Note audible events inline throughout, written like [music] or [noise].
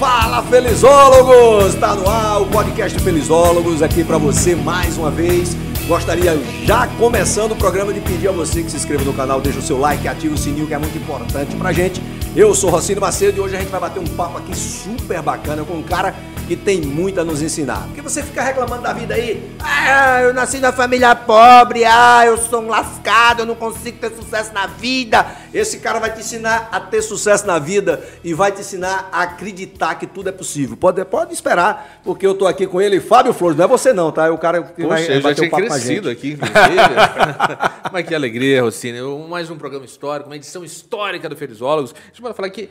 Fala felizólogos! Está no ar o podcast Felizólogos aqui para você mais uma vez. Gostaria já começando o programa de pedir a você que se inscreva no canal, deixe o seu like, ative o sininho que é muito importante pra gente. Eu sou Rocino Macedo e hoje a gente vai bater um papo aqui super bacana com um cara que tem muito a nos ensinar. Porque você fica reclamando da vida aí, ah, eu nasci na família pobre, ah, eu sou um lascado, eu não consigo ter sucesso na vida. Esse cara vai te ensinar a ter sucesso na vida e vai te ensinar a acreditar que tudo é possível. Pode, pode esperar, porque eu tô aqui com ele, Fábio Flores, não é você não, tá? É o cara que Poxa, vai eu já tinha um crescido aqui, [laughs] inclusive. Mas que alegria, Rocine. Mais um programa histórico, uma edição histórica do Felizólogos. Deixa eu falar que,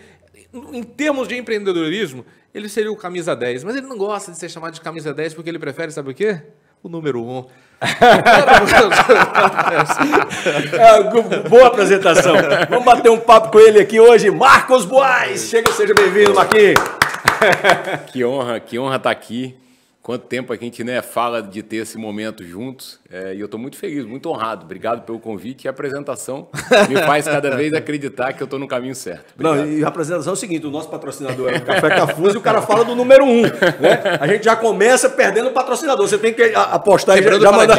em termos de empreendedorismo, ele seria o camisa 10, mas ele não gosta de ser chamado de camisa 10 porque ele prefere, sabe o quê? o número um. [laughs] É boa apresentação. Vamos bater um papo com ele aqui hoje, Marcos Boas. Chega, seja bem-vindo, Marquinhos. [laughs] Que honra, que honra estar tá aqui. Quanto tempo a gente né, fala de ter esse momento juntos. É, e eu estou muito feliz, muito honrado. Obrigado pelo convite e a apresentação [laughs] me faz cada vez acreditar que eu estou no caminho certo. Não, e a apresentação é o seguinte: o nosso patrocinador é o Café Cafuz e o cara fala do número um. Né? A gente já começa perdendo o patrocinador. Você tem que apostar em e já, já mandar.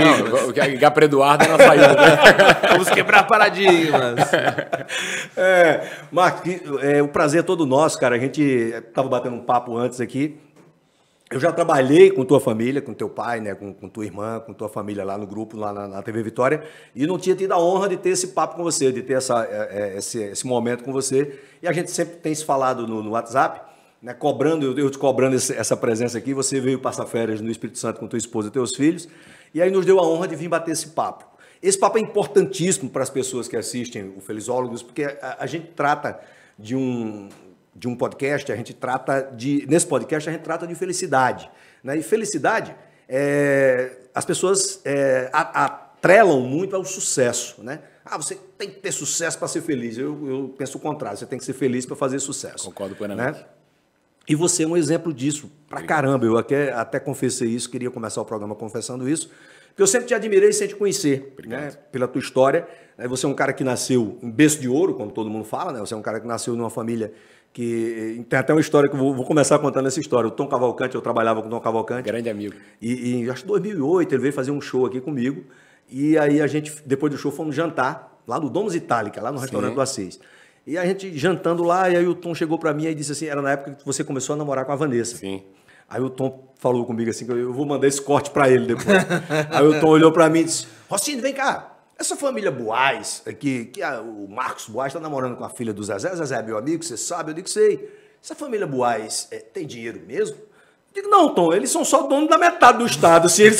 Ligar para [laughs] Eduardo é na saída. Né? [laughs] Vamos quebrar paradigmas. É, Marcos, é, o prazer é todo nosso, cara. A gente estava batendo um papo antes aqui. Eu já trabalhei com tua família, com teu pai, né, com, com tua irmã, com tua família lá no grupo, lá na, na, TV Vitória, e não tinha tido a honra de ter esse papo com você, de ter essa, é, é, esse, esse, momento com você. E a gente sempre tem se falado no, no WhatsApp, né, cobrando, eu, eu te cobrando esse, essa presença aqui. Você veio passar férias no Espírito Santo com tua esposa e teus filhos, e aí nos deu a honra de vir bater esse papo. Esse papo é importantíssimo para as pessoas que assistem o Felizólogos, porque a, a gente trata de um, de um podcast, a gente trata de. Nesse podcast, a gente trata de felicidade. Né? E felicidade, é, as pessoas é, atrelam muito ao sucesso. Né? Ah, você tem que ter sucesso para ser feliz. Eu, eu, penso o contrário, você tem que ser feliz para fazer sucesso. Concordo plenamente. Né? E você é um exemplo disso, pra caramba. Eu até, até confessei isso, queria começar o programa confessando isso, porque eu sempre te admirei sem te conhecer, né? pela tua história. Né? Você é um cara que nasceu em berço de ouro, como todo mundo fala, né? Você é um cara que nasceu numa família que eh, tem até uma história que eu vou, vou, começar contando essa história. O Tom Cavalcante, eu trabalhava com o Tom Cavalcante. Grande amigo. E, e acho que 2008 ele veio fazer um show aqui comigo. E aí a gente, depois do show, fomos jantar lá no Domus Itálica, lá no Sim. restaurante do Assis. E a gente jantando lá, e aí o Tom chegou para mim e disse assim: era na época que você começou a namorar com a Vanessa. Sim. Aí o Tom falou comigo assim: eu vou mandar esse corte para ele depois. [laughs] aí o Tom olhou para mim e disse: Rocinho, vem cá. Essa família Boaz aqui, que a, o Marcos Boaz está namorando com a filha do Zezé, Zezé é meu amigo, você sabe, eu digo, sei. Essa família Boaz é, tem dinheiro mesmo? Eu digo, não, Tom, eles são só dono da metade do Estado, assim, eles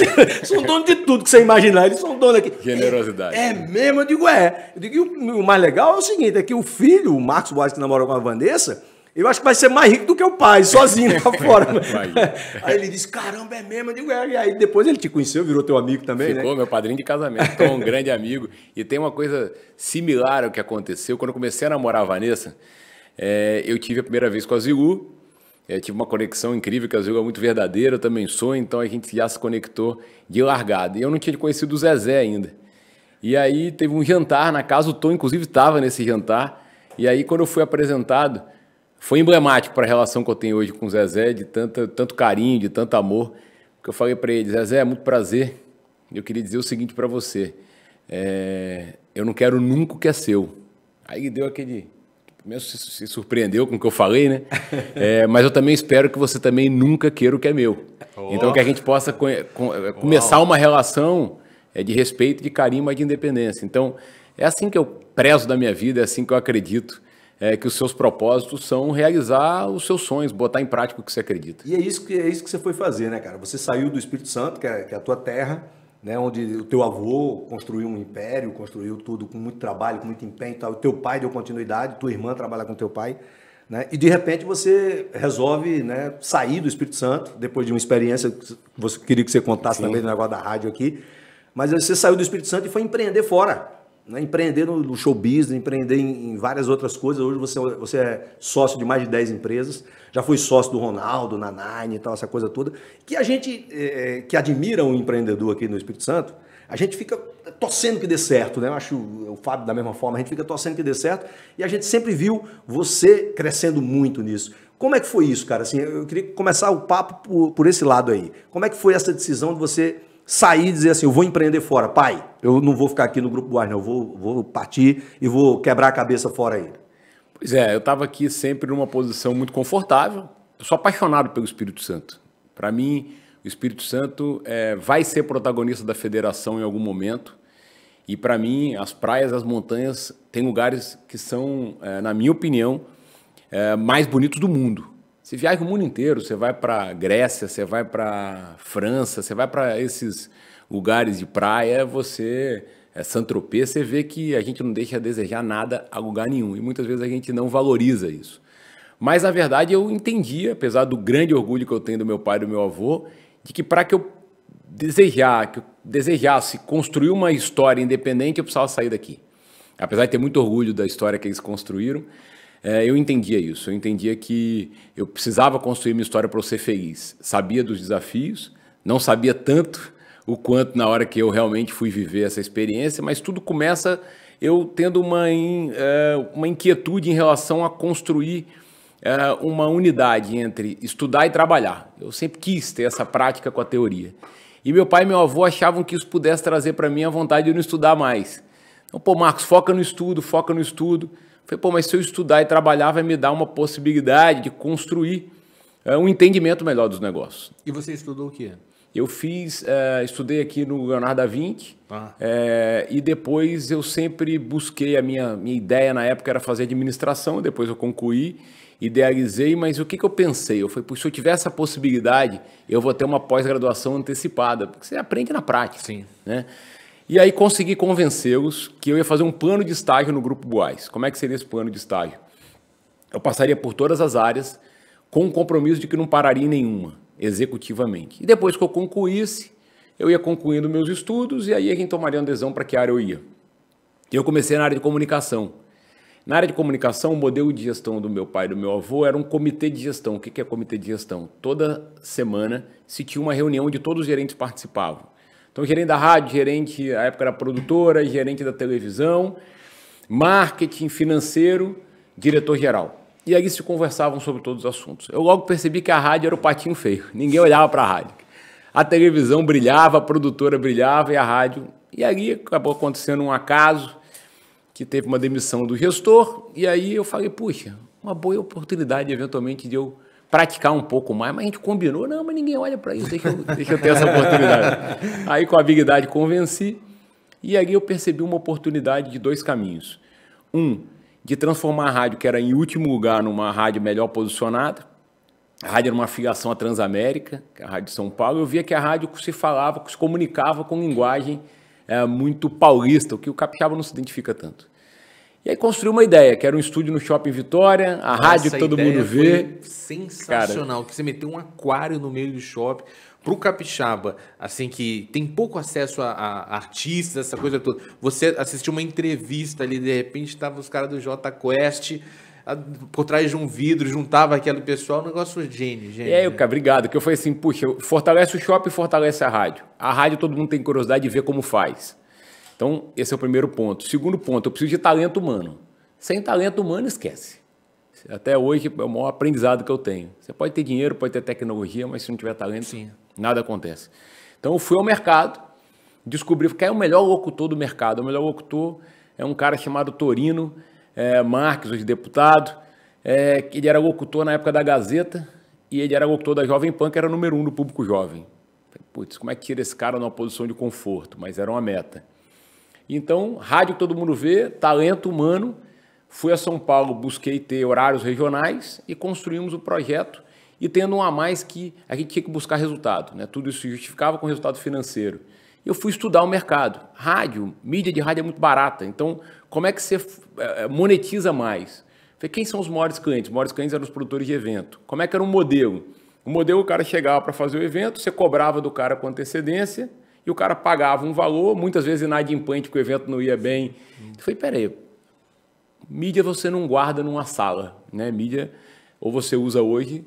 [laughs] são dono de tudo que você imaginar, eles são dono aqui. Generosidade. É, é mesmo, eu digo, é. Eu digo, e o, o mais legal é o seguinte, é que o filho, o Marcos Boaz que namora com a Vanessa, eu acho que vai ser mais rico do que o pai, sozinho [laughs] lá fora. [laughs] aí ele disse: caramba, é mesmo. Eu digo, é. E aí depois ele te conheceu, virou teu amigo também. Né? Ficou né? meu padrinho de casamento, então, um grande amigo. E tem uma coisa similar ao que aconteceu. Quando eu comecei a namorar a Vanessa, é, eu tive a primeira vez com a Zilu. É, eh, tive uma conexão incrível, que a Zilu é muito verdadeira, eu também sou, então a gente já se conectou de largada. E eu não tinha conhecido o Zezé ainda. E aí teve um jantar na casa, o Tom, inclusive, estava nesse jantar. E aí, quando eu fui apresentado, foi emblemático para a relação que eu tenho hoje com o Zezé, de tanto, tanto carinho, de tanto amor, que eu falei para ele, Zezé, é muito prazer, eu queria dizer o seguinte para você, é, eu não quero nunca o que é seu. Aí ele deu aquele... Mesmo se, se surpreendeu com o que eu falei, né? [laughs] É, mas eu também espero que você também nunca queira o que é meu. Oh. Então que a gente possa é, oh. começar Uau. uma relação é, de respeito, de carinho, mas de independência. Então é assim que eu prezo da minha vida, é assim que eu acredito é, que os seus propósitos são realizar os seus sonhos, botar em prática o que você acredita. E é isso que, é isso que você foi fazer, né, cara? Você saiu do Espírito Santo, que é, que é a tua terra, né, onde o teu avô construiu um império, construiu tudo com muito trabalho, com muito empenho e tal. O teu pai deu continuidade, tua irmã trabalha com teu pai, né? E de repente você resolve, né, sair do Espírito Santo depois de uma experiência que você queria que você contasse Sim. também no negócio da rádio aqui. Mas você saiu do Espírito Santo e foi empreender fora né, empreender no show business, empreender em, várias outras coisas. Hoje você, você é sócio de mais de 10 empresas, já foi sócio do Ronaldo, na Nine e tal, essa coisa toda. Que a gente é, é, que admira um empreendedor aqui no Espírito Santo, a gente fica torcendo que dê certo, né? Eu acho o Fábio da mesma forma, a gente fica torcendo que dê certo e a gente sempre viu você crescendo muito nisso. Como é que foi isso, cara? Assim, eu queria começar o papo por, por esse lado aí. Como é que foi essa decisão de você sair e dizer assim, eu vou empreender fora. Pai, eu não vou ficar aqui no Grupo Guarani, eu vou, vou partir e vou quebrar a cabeça fora aí. Pois é, eu estava aqui sempre numa posição muito confortável. Eu sou apaixonado pelo Espírito Santo. Para mim, o Espírito Santo é, vai ser protagonista da federação em algum momento. E para mim, as praias, as montanhas, tem lugares que são, é, na minha opinião, é, mais bonitos do mundo. Você viaja o mundo inteiro, você vai para Grécia, você vai para França, você vai para esses lugares de praia, você é Saint-Tropez, você vê que a gente não deixa a desejar nada a lugar nenhum e muitas vezes a gente não valoriza isso. Mas na verdade eu entendi, apesar do grande orgulho que eu tenho do meu pai e do meu avô, de que para que eu desejar, que eu desejasse construir uma história independente, eu precisava sair daqui. Apesar de ter muito orgulho da história que eles construíram, é, eu entendia isso. Eu entendia que eu precisava construir minha história para eu ser feliz. Sabia dos desafios, não sabia tanto o quanto na hora que eu realmente fui viver essa experiência, mas tudo começa eu tendo uma, in, é, uma inquietude em relação a construir é, uma unidade entre estudar e trabalhar. Eu sempre quis ter essa prática com a teoria. E meu pai e meu avô achavam que isso pudesse trazer para mim a vontade de não estudar mais. Então, pô, Marcos, foca no estudo, foca no estudo. Falei, pô, mas se eu estudar e trabalhar, vai me dar uma possibilidade de construir eh, um entendimento melhor dos negócios. E você estudou o quê? Eu fiz, eh, estudei aqui no Leonardo da Vinci ah. Eh, e depois eu sempre busquei, a minha, minha ideia na época era fazer administração, depois eu concluí, idealizei, mas o que, que eu pensei? Eu falei, se eu tiver essa possibilidade, eu vou ter uma pós-graduação antecipada, porque você aprende na prática, Sim. né? Sim. E aí consegui convencê-los que eu ia fazer um plano de estágio no Grupo Boás. Como é que seria esse plano de estágio? Eu passaria por todas as áreas com o compromisso de que não pararia em nenhuma, executivamente. E depois que eu concluísse, eu ia concluindo meus estudos e aí a tomaria adesão decisão para que área eu ia. E eu comecei na área de comunicação. Na área de comunicação, o modelo de gestão do meu pai e do meu avô era um comitê de gestão. O que é comitê de gestão? Toda semana se tinha uma reunião onde todos os gerentes participavam. Então, gerente da rádio, gerente, a época era produtora, gerente da televisão, marketing financeiro, diretor-geral. E aí se conversavam sobre todos os assuntos. Eu logo percebi que a rádio era o patinho feio, ninguém olhava para a rádio. A televisão brilhava, a produtora brilhava e a rádio. E aí acabou acontecendo um acaso que teve uma demissão do gestor, e aí eu falei, puxa, uma boa oportunidade eventualmente de eu praticar um pouco mais, mas a gente combinou, não, mas ninguém olha para isso, deixa eu, deixa eu ter essa oportunidade. [laughs] Aí com a Big convenci, e aí eu percebi uma oportunidade de dois caminhos. Um, de transformar a rádio, que era em último lugar, numa rádio melhor posicionada, a rádio era uma filiação à Transamérica, é a Rádio São Paulo, eu via que a rádio se falava, se comunicava com linguagem é, muito paulista, o que o capixaba não se identifica tanto. E aí construiu uma ideia, que era um estúdio no Shopping Vitória, a Essa rádio que todo mundo vê. sensacional, Cara. que você meteu um aquário no meio do shopping pro capixaba, assim, que tem pouco acesso a, a, artistas, essa coisa toda. Você assistiu uma entrevista ali, de repente estavam os caras do J Quest a, por trás de um vidro, juntava aquele pessoal, um negócio gênio, gênio. É, aí, cara, né? obrigado, que eu falei assim, puxa, fortalece o shopping, fortalece a rádio. A rádio todo mundo tem curiosidade de ver como faz. Então, esse é o primeiro ponto. Segundo ponto, eu preciso de talento humano. Sem talento humano, esquece. Até hoje é o maior aprendizado que eu tenho. Você pode ter dinheiro, pode ter tecnologia, mas se não tiver talento, Sim. nada acontece. Então, eu fui ao mercado, descobri que é o melhor locutor do mercado. O melhor locutor é um cara chamado Torino é, Marques, hoje deputado. É, ele era locutor na época da Gazeta e ele era locutor da Jovem Pan, que era número um do público jovem. Putz, como é que tira esse cara numa posição de conforto? Mas era uma meta. Então, rádio que todo mundo vê, talento humano. Fui a São Paulo, busquei ter horários regionais e construímos o projeto. E tendo um a mais que a gente tinha que buscar resultado. Né? Tudo isso se justificava com resultado financeiro. Eu fui estudar o mercado. Rádio, mídia de rádio é muito barata. Então, como é que você eh, eh, monetiza mais? Falei, quem são os maiores clientes? Os maiores clientes eram os produtores de evento. Como é que era o um modelo? O modelo, o cara chegava para fazer o evento, você cobrava do cara com antecedência e o cara pagava um valor, muitas vezes inadimplente, que o evento não ia bem. Eu falei, peraí, mídia você não guarda numa sala, né? Mídia ou você usa hoje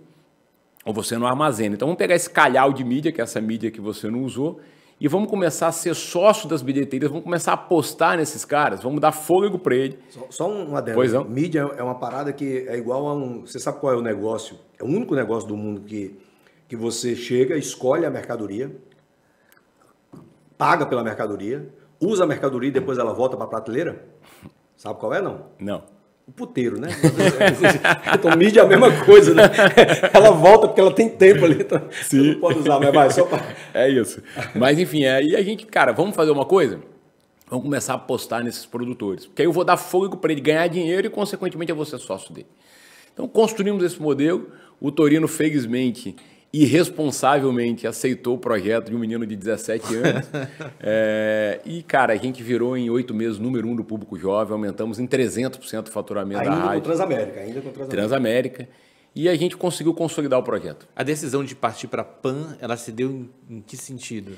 ou você não armazena. Então vamos pegar esse calhau de mídia, que é essa mídia que você não usou, e vamos começar a ser sócio das bilheteiras, vamos começar a apostar nesses caras, vamos dar fôlego para ele. Só, só um adendo. Pois não. Mídia é uma parada que é igual a um. Você sabe qual é o negócio? É o único negócio do mundo que, que você chega, escolhe a mercadoria, paga pela mercadoria, usa a mercadoria e depois ela volta para a prateleira? Sabe qual é, não? Não. O puteiro, né? [laughs] então, mídia é a mesma coisa, né? [laughs] Ela volta porque ela tem tempo ali, então Sim. não pode usar, mas né? vai, só para... É isso. Mas, enfim, aí é, a gente, cara, vamos fazer uma coisa? Vamos começar a apostar nesses produtores. Porque aí eu vou dar fogo para ele ganhar dinheiro e, consequentemente, eu vou ser sócio dele. Então, construímos esse modelo. O Torino, felizmente, irresponsavelmente aceitou o projeto de um menino de 17 anos. [laughs] é, e, cara, a gente virou em oito meses número um do público jovem, aumentamos em 300% o faturamento ainda da rádio. Com Transamérica, ainda com Transamérica. Transamérica. E a gente conseguiu consolidar o projeto. A decisão de partir para a PAN, ela se deu em, em que sentido?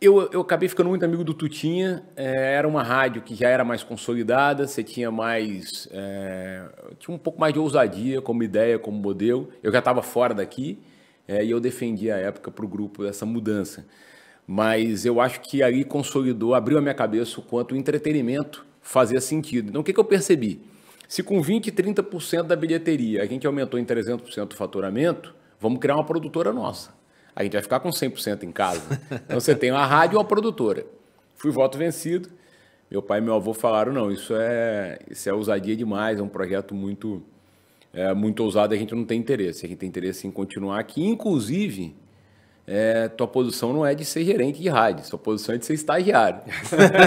Eu, eu acabei ficando muito amigo do Tutinha, é, era uma rádio que já era mais consolidada, você tinha mais. É, tinha um pouco mais de ousadia como ideia, como modelo. Eu já estava fora daqui, é, e eu defendi à época para o grupo essa mudança. Mas eu acho que aí consolidou, abriu a minha cabeça o quanto o entretenimento fazia sentido. Então, o que, que eu percebi? Se com 20%, 30% da bilheteria a gente aumentou em 300% o faturamento, vamos criar uma produtora nossa. A gente vai ficar com 100% em casa. Então, você tem uma rádio e uma produtora. Fui voto vencido. Meu pai e meu avô falaram, não, isso é, isso é ousadia demais, é um projeto muito é, muito ousada, a gente não tem interesse. A gente tem interesse em continuar aqui. Inclusive, é, tua posição não é de ser gerente de rádio, sua posição é de ser estagiário. [laughs]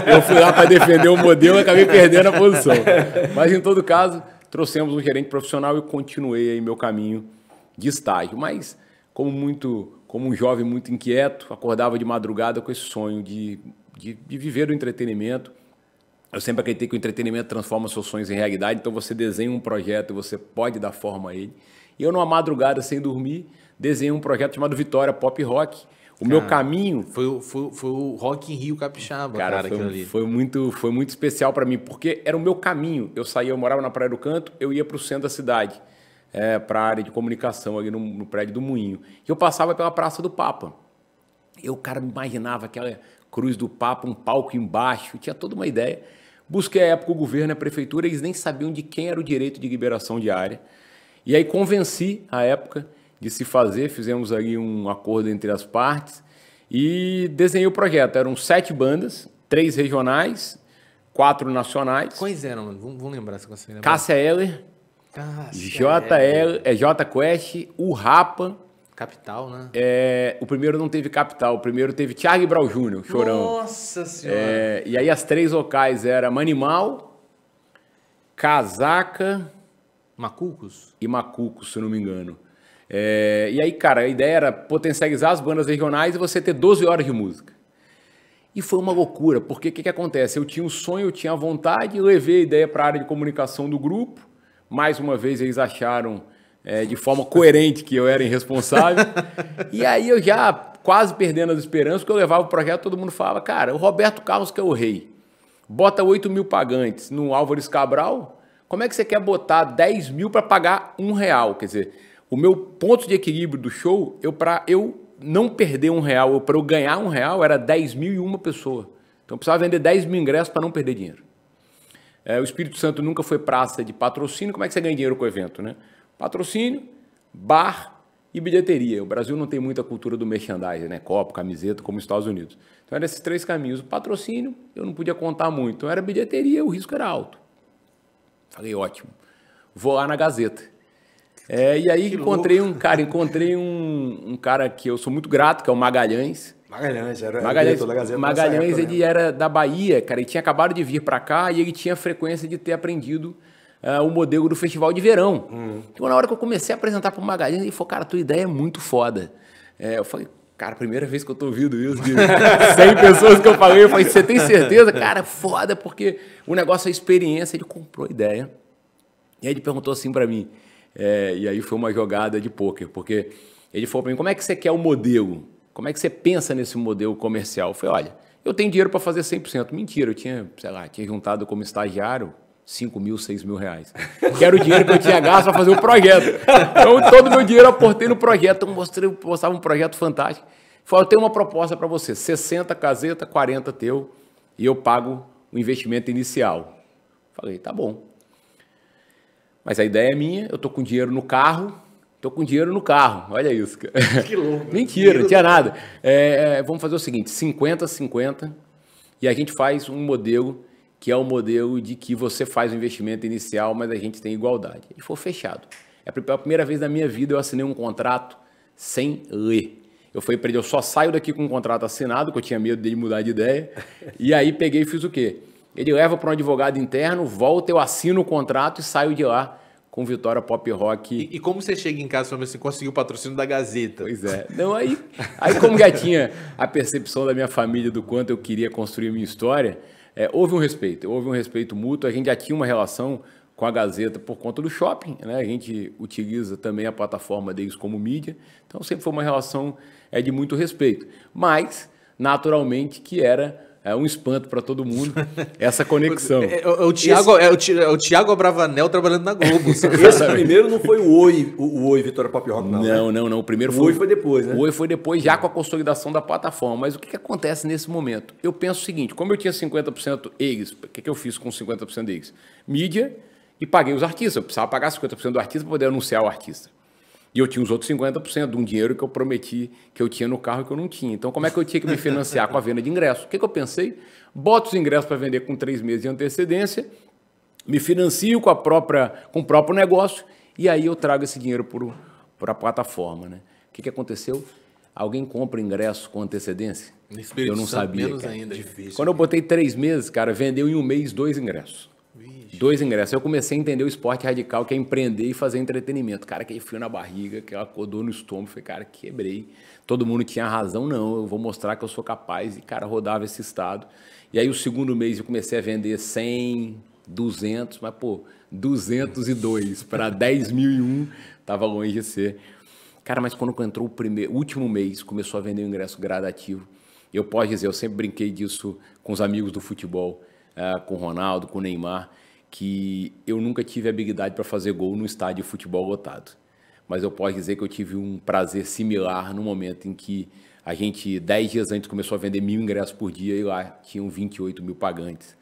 eu fui lá para defender o modelo e acabei perdendo a posição. Mas, em todo caso, trouxemos um gerente profissional e continuei aí meu caminho de estágio. Mas, como muito como um jovem muito inquieto, acordava de madrugada com esse sonho de, de, de viver o entretenimento, eu sempre acreditei que o entretenimento transforma seus sonhos em realidade, então você desenha um projeto e você pode dar forma a ele. E eu, numa madrugada, sem dormir, desenhei um projeto chamado Vitória Pop Rock. O cara, meu caminho. Foi, foi, foi o Rock em Rio Capixaba, cara. cara foi, foi, muito, foi muito especial para mim, porque era o meu caminho. Eu saía, eu morava na Praia do Canto, eu ia para o centro da cidade, é, para a área de comunicação, ali no, no prédio do Moinho. E eu passava pela Praça do Papa. Eu, cara, me imaginava aquela cruz do Papa, um palco embaixo, tinha toda uma ideia. Busquei à época o governo, a prefeitura, eles nem sabiam de quem era o direito de liberação de área. E aí convenci, à época, de se fazer, fizemos ali um acordo entre as partes e desenhei o projeto. Eram sete bandas, três regionais, quatro nacionais. Quais eram, mano? Vamos, vamos lembrar se você lembra. Cássia Heller, J, L, é, J Quest, o Rapa, Capital, né? É, o primeiro não teve capital, o primeiro teve Thiago Brau Júnior, chorão. Nossa senhora! É, e aí as três locais era Manimal, Casaca. Macucos? E Macucos, se não me engano. É, e aí, cara, a ideia era potencializar as bandas regionais e você ter 12 horas de música. E foi uma loucura, porque o que, que acontece? Eu tinha um sonho, eu tinha a vontade, levei a ideia para a área de comunicação do grupo. Mais uma vez, eles acharam é, de forma coerente que eu era irresponsável. e aí eu já quase perdendo as esperanças, porque eu levava o projeto, todo mundo falava, cara, o Roberto Carlos que é o rei, bota 8 mil pagantes no Álvares Cabral, como é que você quer botar 10 mil para pagar um real? Quer dizer, o meu ponto de equilíbrio do show, eu para eu não perder um real ou para eu ganhar um real, era 10 mil e uma pessoa. Então eu precisava vender 10 mil ingressos para não perder dinheiro. É, o Espírito Santo nunca foi praça de patrocínio, como é que você ganha dinheiro com o evento, né? Patrocínio, bar e bilheteria. O Brasil não tem muita cultura do merchandising, né? Copo, camiseta, como os Estados Unidos. Então eram esses três caminhos. O patrocínio, eu não podia contar muito. Então era bilheteria, o risco era alto. Falei, ótimo. Vou lá na Gazeta. É, e aí que encontrei louco. um cara, encontrei um, um cara que eu sou muito grato, que é o Magalhães. Magalhães, era Magalhães, da Gazeta Magalhães época, ele né? era da Bahia, cara, ele tinha acabado de vir para cá e ele tinha frequência de ter aprendido uh, o modelo do festival de verão. Hum. Então, na hora que eu comecei a apresentar para o Magalhães, ele falou, cara, tua ideia é muito foda. É, eu falei, Cara, primeira vez que eu tô ouvindo isso de 100 [laughs] pessoas que eu falei, eu falei, você tem certeza? Cara, é foda, porque o negócio é experiência. Ele comprou a ideia. E aí ele perguntou assim para mim, é, e aí foi uma jogada de pôquer, porque ele falou para mim, como é que você quer o modelo? Como é que você pensa nesse modelo comercial? Eu falei, olha, eu tenho dinheiro para fazer 100%. Mentira, eu tinha, sei lá, tinha juntado como estagiário 5 mil, 6 mil reais. Quero o dinheiro que eu tinha gasto para fazer o projeto. Então, todo o meu dinheiro eu aportei no projeto. Então, mostrei, mostrava um projeto fantástico. Falei, eu tenho uma proposta para você. 60 caseta, 40 teu, e eu pago o investimento inicial. Falei, tá bom. Mas a ideia é minha, eu tô com dinheiro no carro, tô com dinheiro no carro, olha isso. [laughs] Que louco. Mentira, não tinha nada. É, é, vamos fazer o seguinte, 50-50, e a gente faz um modelo que é o modelo de que você faz o investimento inicial, mas a gente tem igualdade. E foi fechado. É a primeira vez na minha vida eu assinei um contrato sem ler. Eu fui para ele, eu só saio daqui com um contrato assinado, que eu tinha medo dele mudar de ideia. [laughs] E aí peguei e fiz o quê? Ele leva para um advogado interno, volta, eu assino o contrato e saio de lá com Vitória Pop Rock. E, e como você chega em casa fala assim, conseguiu o patrocínio da Gazeta? Pois é. Não, aí, aí como já tinha a percepção da minha família do quanto eu queria construir minha história, é, houve um respeito, houve um respeito mútuo. A gente já tinha uma relação com a Gazeta por conta do shopping, né? A gente utiliza também a plataforma deles como mídia, então sempre foi uma relação é de muito respeito, mas naturalmente que era é um espanto para todo mundo essa conexão. [laughs] É, é, é, o Thiago, é, é, o Thiago, é o trabalhando na Globo. Esse primeiro não foi o Oi, o, Oi Vitória Pop Rock, não. Não, né? não, não. O primeiro o foi. Oi foi depois, né? O Oi foi depois, já com a consolidação da plataforma. Mas o que, que acontece nesse momento? Eu penso o seguinte: como eu tinha 50% eggs, o que, que eu fiz com 50% eggs? Mídia e paguei os artistas. Eu precisava pagar 50% do artista para poder anunciar o artista. E eu tinha os outros 50% de um dinheiro que eu prometi que eu tinha no carro que eu não tinha. Então, como é que eu tinha que me financiar com a venda de ingresso? O que, que eu pensei? Boto os ingressos para vender com três meses de antecedência, me financio com, a própria, com o próprio negócio e aí eu trago esse dinheiro para a plataforma. Né? O que, que aconteceu? Alguém compra ingresso com antecedência? eu não sabia. Menos ainda. É difícil, Quando eu né? botei três meses, cara, vendeu em um mês dois ingressos. Dois ingressos. Eu comecei a entender o esporte radical, que é empreender e fazer entretenimento. Cara, que frio na barriga, que acordou no estômago. Falei, cara, quebrei. Todo mundo tinha razão, não. Eu vou mostrar que eu sou capaz. E, cara, rodava esse estado. E aí, o segundo mês, eu comecei a vender 100, 200, mas, pô, 202 para 10.001, tava longe de ser. Cara, mas quando entrou o primeiro, último mês, começou a vender o ingresso gradativo. Eu posso dizer, eu sempre brinquei disso com os amigos do futebol, ah, com o Ronaldo, com o Neymar que eu nunca tive habilidade para fazer gol no estádio de futebol lotado. Mas eu posso dizer que eu tive um prazer similar no momento em que a gente, dez dias antes, começou a vender mil ingressos por dia e lá tinham 28 mil pagantes.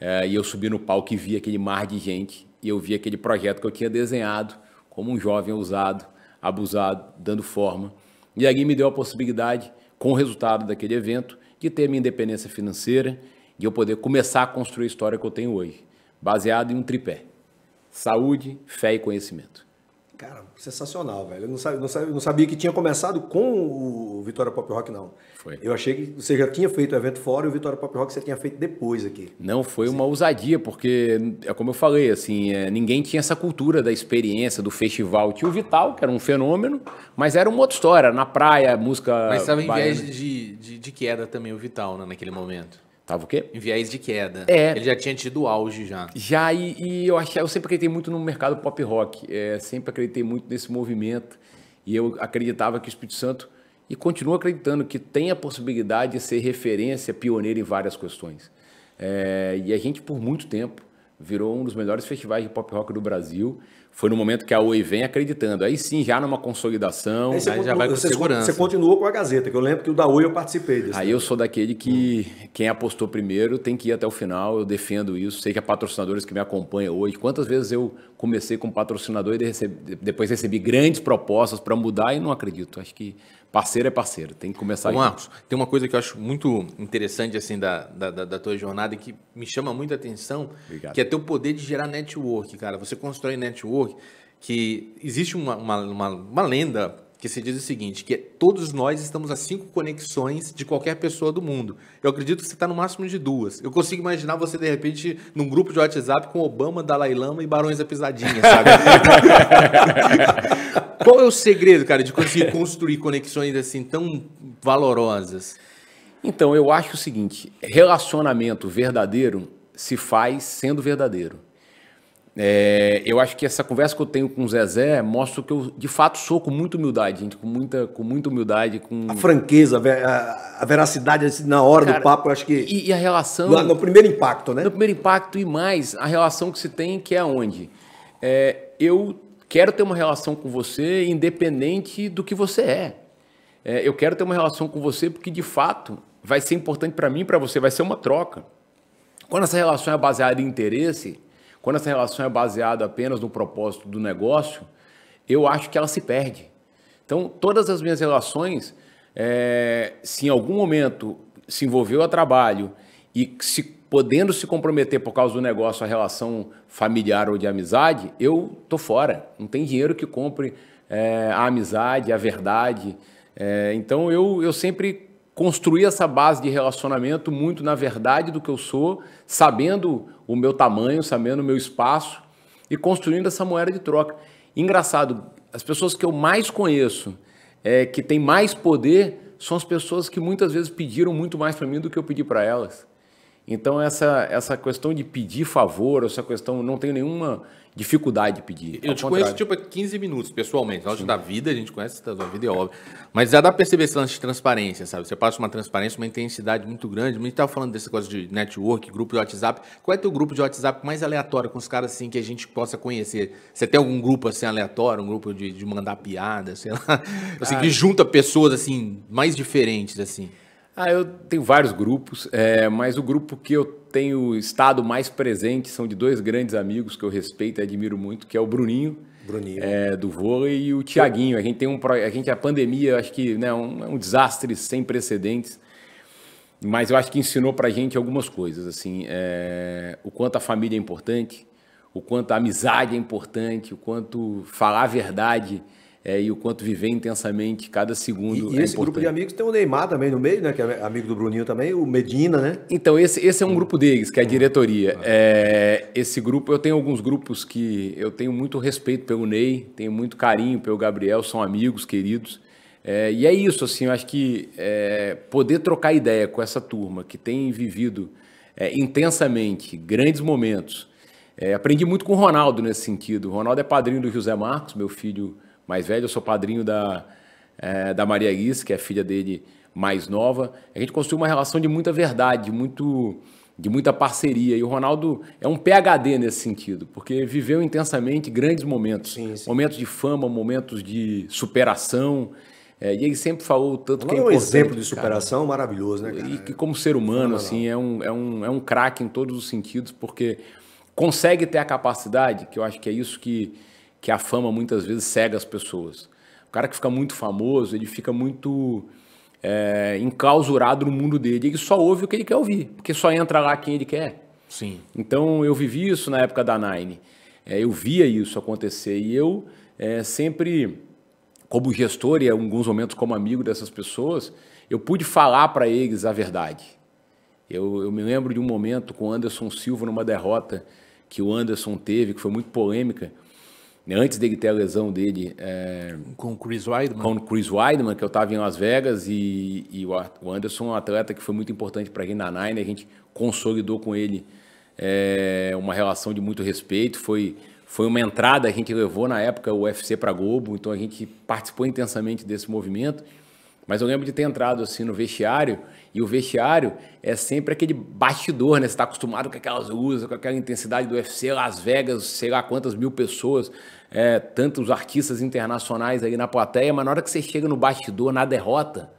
É, e eu subi no palco e vi aquele mar de gente e eu vi aquele projeto que eu tinha desenhado como um jovem ousado, abusado, dando forma. E ali me deu a possibilidade, com o resultado daquele evento, de ter minha independência financeira, e eu poder começar a construir a história que eu tenho hoje baseado em um tripé: saúde, fé e conhecimento. Cara, sensacional, velho. Eu não sabia, não, sabia, não sabia, que tinha começado com o Vitória Pop Rock, não. Foi. Eu achei que você já tinha feito o evento fora e o Vitória Pop Rock você tinha feito depois aqui. Não, foi Sim. uma ousadia, porque, é como eu falei, assim, é, ninguém tinha essa cultura da experiência, do festival. Tinha o Vital, que era um fenômeno, mas era uma outra história. Na praia, música. Mas estava em viés de, de, de, queda também o Vital, né, naquele momento. Tava o quê? Em viés de queda. É. Ele já tinha tido auge já. Já, e, e eu, achei, eu sempre acreditei muito no mercado pop rock. É, sempre acreditei muito nesse movimento. E eu acreditava que o Espírito Santo, e continuo acreditando, que tem a possibilidade de ser referência, pioneiro em várias questões. É, e a gente, por muito tempo, virou um dos melhores festivais de pop rock do Brasil. Foi no momento que a Oi vem acreditando. Aí sim, já numa consolidação. Aí você, aí já vai com você, segurança. Você continuou com a Gazeta, que eu lembro que o da Oi eu participei desse. Aí tempo. eu sou daquele que quem apostou primeiro tem que ir até o final. Eu defendo isso. Sei que há patrocinadores que me acompanham hoje. Quantas vezes eu comecei com patrocinador e depois recebi grandes propostas para mudar e não acredito. Acho que Parceiro é parceiro, tem que começar Ô, Marcos, tem uma coisa que eu acho muito interessante assim da, da, da tua jornada e que me chama muita atenção, Obrigado. que é teu poder de gerar network, cara. Você constrói network que existe uma, uma, uma, uma lenda que se diz o seguinte, que todos nós estamos a cinco conexões de qualquer pessoa do mundo. Eu acredito que você está no máximo de duas. Eu consigo imaginar você, de repente, num grupo de WhatsApp com Obama, Dalai Lama e Barões da Pisadinha, sabe? [laughs] Qual é o segredo, cara, de conseguir construir conexões assim tão valorosas? Então, eu acho o seguinte, relacionamento verdadeiro se faz sendo verdadeiro. É, eu acho que essa conversa que eu tenho com o Zezé mostra que eu, de fato, sou com muita humildade, gente, com muita, com muita humildade. Com... A franqueza, a, a veracidade assim, na hora Cara, do papo, eu acho que. E, e a relação. No, no, primeiro impacto, né? No primeiro impacto e mais, a relação que se tem, que é onde? É, eu quero ter uma relação com você independente do que você é. é eu quero ter uma relação com você porque, de fato, vai ser importante para mim e para você, vai ser uma troca. Quando essa relação é baseada em interesse quando essa relação é baseada apenas no propósito do negócio, eu acho que ela se perde. Então, todas as minhas relações, é, se em algum momento se envolveu a trabalho e se podendo se comprometer por causa do negócio a relação familiar ou de amizade, eu tô fora. Não tem dinheiro que compre é, a amizade, a verdade. É, então eu, eu sempre construir essa base de relacionamento muito na verdade do que eu sou, sabendo o meu tamanho, sabendo o meu espaço e construindo essa moeda de troca. Engraçado, as pessoas que eu mais conheço, é, que têm mais poder, são as pessoas que muitas vezes pediram muito mais para mim do que eu pedi para elas. Então, essa, essa questão de pedir favor, essa questão, não tenho nenhuma dificuldade de pedir. Eu te contrário. conheço, tipo, há 15 minutos, pessoalmente. Nós da vida, a gente conhece tá, da sua vida, é óbvio. Mas já dá para perceber esse lance de transparência, sabe? Você passa uma transparência, uma intensidade muito grande. A gente estava falando dessa coisa de network, grupo de WhatsApp. Qual é teu grupo de WhatsApp mais aleatório com os caras, assim, que a gente possa conhecer? Você tem algum grupo, assim, aleatório? Um grupo de, de mandar piada, sei lá? [laughs] Assim, ah, que junta pessoas, assim, mais diferentes, assim. Ah, eu tenho vários grupos, é, mas o grupo que eu tenho estado mais presente são de dois grandes amigos que eu respeito e admiro muito, que é o Bruninho, Bruninho. É, do vôlei e o Tiaguinho. A gente tem um a gente a pandemia, acho que né, um, é um desastre sem precedentes, mas eu acho que ensinou para gente algumas coisas, assim, é, o quanto a família é importante, o quanto a amizade é importante, o quanto falar a verdade é, e o quanto viver intensamente cada segundo. E, e é esse importante. grupo de amigos tem o Neymar também no meio, né? Que é amigo do Bruninho também, o Medina, né? Então, esse, esse é um hum. grupo deles, que é a hum. diretoria. Ah. É, esse grupo, eu tenho alguns grupos que eu tenho muito respeito pelo Ney, tenho muito carinho pelo Gabriel, são amigos queridos. É, e é isso, assim, eu acho que é, poder trocar ideia com essa turma que tem vivido é, intensamente grandes momentos. É, aprendi muito com o Ronaldo nesse sentido. O Ronaldo é padrinho do José Marcos, meu filho mais velho, eu sou padrinho da, é, da Maria Guiz, que é filha dele mais nova. A gente construiu uma relação de muita verdade, muito, de muita parceria. E o Ronaldo é um PHD nesse sentido, porque viveu intensamente grandes momentos. Sim, sim. Momentos de fama, momentos de superação. É, e ele sempre falou tanto que é um exemplo de superação cara. maravilhoso, né? Cara? E que como ser humano, assim, é um, é um, é um craque em todos os sentidos, porque consegue ter a capacidade, que eu acho que é isso que que a fama muitas vezes cega as pessoas. O cara que fica muito famoso, ele fica muito é, enclausurado no mundo dele. Ele só ouve o que ele quer ouvir, porque só entra lá quem ele quer. Sim. Então eu vivi isso na época da Nine. É, eu via isso acontecer e eu é, sempre, como gestor e em alguns momentos como amigo dessas pessoas, eu pude falar para eles a verdade. Eu, eu me lembro de um momento com o Anderson Silva numa derrota que o Anderson teve, que foi muito polêmica antes dele ter a lesão dele. É, com o Chris Weidman? Com o Chris Weidman, que eu estava em Las Vegas, e, e, o Anderson, é um atleta que foi muito importante para a gente na Nine, a gente consolidou com ele é, uma relação de muito respeito. Foi, foi uma entrada, a gente levou na época o UFC para Globo, então a gente participou intensamente desse movimento. Mas eu lembro de ter entrado assim no vestiário, e o vestiário é sempre aquele bastidor, né? Você está acostumado com aquelas luzes, com aquela intensidade do UFC, Las Vegas, sei lá quantas mil pessoas, é, tantos artistas internacionais aí na plateia, mas na hora que você chega no bastidor, na derrota,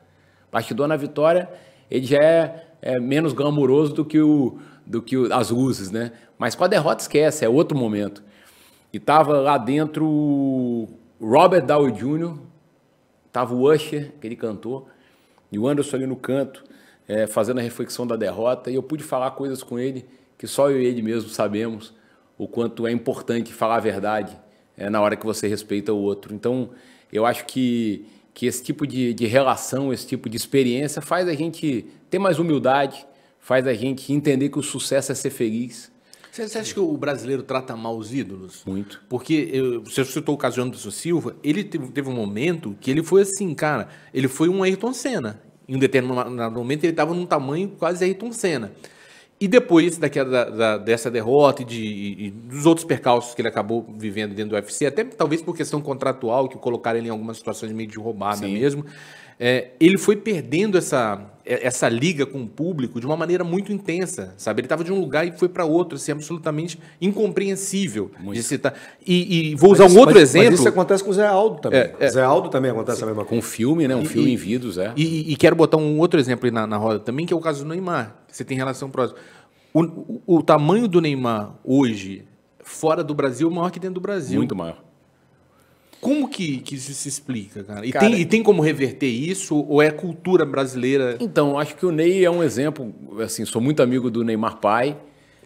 bastidor na vitória, ele já é, é menos glamuroso do que, o, do que o, as luzes, né? Mas com a derrota esquece, é outro momento. E tava lá dentro Robert Dow Jr., Tava o Usher, aquele cantor, e o Anderson ali no canto, é, fazendo a reflexão da derrota. E eu pude falar coisas com ele que só eu e ele mesmo sabemos o quanto é importante falar a verdade é, na hora que você respeita o outro. Então, eu acho que, que esse tipo de, de relação, esse tipo de experiência faz a gente ter mais humildade, faz a gente entender que o sucesso é ser feliz você, você acha que o brasileiro trata mal os ídolos? Muito. Porque eu, você citou o caso de Anderson Silva, ele teve, teve um momento que ele foi assim, cara, ele foi um Ayrton Senna. Em um determinado momento ele estava num tamanho quase Ayrton Senna. E depois daquela, da, dessa derrota e, de, e, dos outros percalços que ele acabou vivendo dentro do UFC, até talvez por questão contratual, que colocaram ele em algumas situações meio de roubada Sim. mesmo é, ele foi perdendo essa, é, essa liga com o público de uma maneira muito intensa, sabe? Ele estava de um lugar e foi para outro, assim, absolutamente incompreensível de citar. E, e vou mas, usar um outro mas, exemplo. Mas isso acontece com o Zé Aldo também. É, é, Zé Aldo também acontece sim, a mesma coisa. Com um filme, né? Um e, filme em vidros, é. E, e, quero botar um outro exemplo aí na, na roda também, que é o caso do Neymar. Você tem relação próxima. O, o, o tamanho do Neymar hoje, fora do Brasil, é maior que dentro do Brasil. Muito maior. Como que, que isso se explica, cara? E, cara, tem, e tem como reverter isso? Ou é cultura brasileira? Então, acho que o Ney é um exemplo. Assim, sou muito amigo do Neymar pai.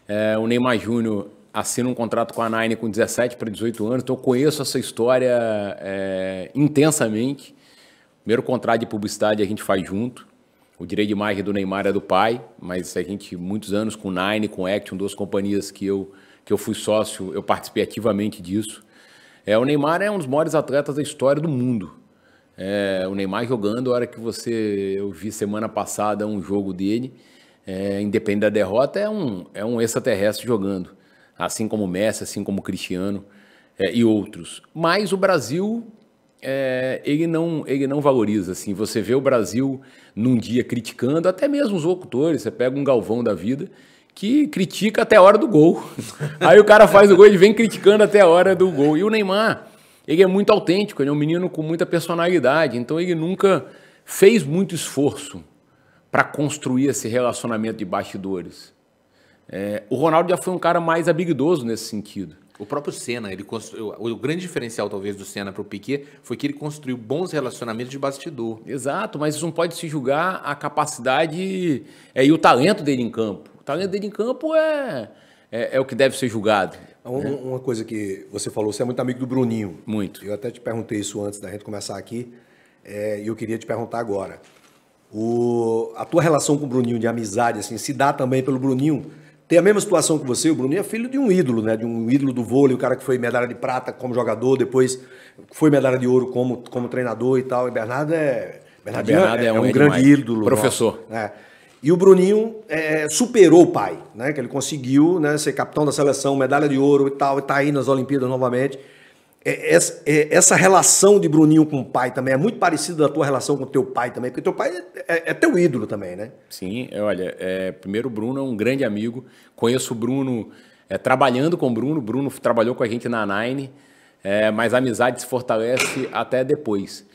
É, o Neymar Júnior assina um contrato com a Nine com 17 para 18 anos, então eu conheço essa história é, intensamente. Primeiro contrato de publicidade a gente faz junto. O direito de imagem do Neymar é do pai, mas a gente, muitos anos com Nine, com Action, duas companhias que eu, que eu fui sócio, eu participei ativamente disso. É, o Neymar é um dos maiores atletas da história do mundo. É, o Neymar jogando, a hora que você. Eu vi semana passada um jogo dele, é, independente da derrota, é um, é um extraterrestre jogando. Assim como o Messi, assim como o Cristiano é, e outros. Mas o Brasil é, ele, não, ele não valoriza. Assim. Você vê o Brasil num dia criticando, até mesmo os locutores, você pega um galvão da vida que critica até a hora do gol. [laughs] Aí o cara faz o gol e vem criticando até a hora do gol. E o Neymar, ele é muito autêntico, ele é um menino com muita personalidade, então ele nunca fez muito esforço para construir esse relacionamento de bastidores. É, o Ronaldo já foi um cara mais habilidoso nesse sentido. O próprio Senna, ele O grande diferencial, talvez, do Senna para o Piquet foi que ele construiu bons relacionamentos de bastidor. Exato, mas isso não pode se julgar a capacidade é, e o talento dele em campo talento dele em campo é, é, é o que deve ser julgado. Uma, né? uma coisa que você falou, você é muito amigo do Bruninho. Muito. Eu até te perguntei isso antes da gente começar aqui, é, e é, eu queria te perguntar agora. O, a tua relação com o Bruninho de amizade, assim, se dá também pelo Bruninho ter a mesma situação que você. O Bruninho é filho de um ídolo, né? De um ídolo do vôlei, o cara que foi medalha de prata como jogador, depois foi medalha de ouro como, como treinador e tal. E Bernardo é. Bernardo, Bernardo é, é, um, é um grande ídolo. Professor. Nosso, né? E o Bruninho é, superou o pai, né? Que ele conseguiu né, ser capitão da seleção, medalha de ouro e tal, e tá aí nas Olimpíadas novamente. É, essa, é, essa, relação de Bruninho com o pai também é muito parecida da tua relação com o teu pai também, porque teu pai é, é teu ídolo também, né? Sim, é, olha, é, primeiro o Bruno é um grande amigo. Conheço o Bruno trabalhando com o Bruno. Bruno trabalhou com a gente na Nine, mas a amizade se fortalece até depois.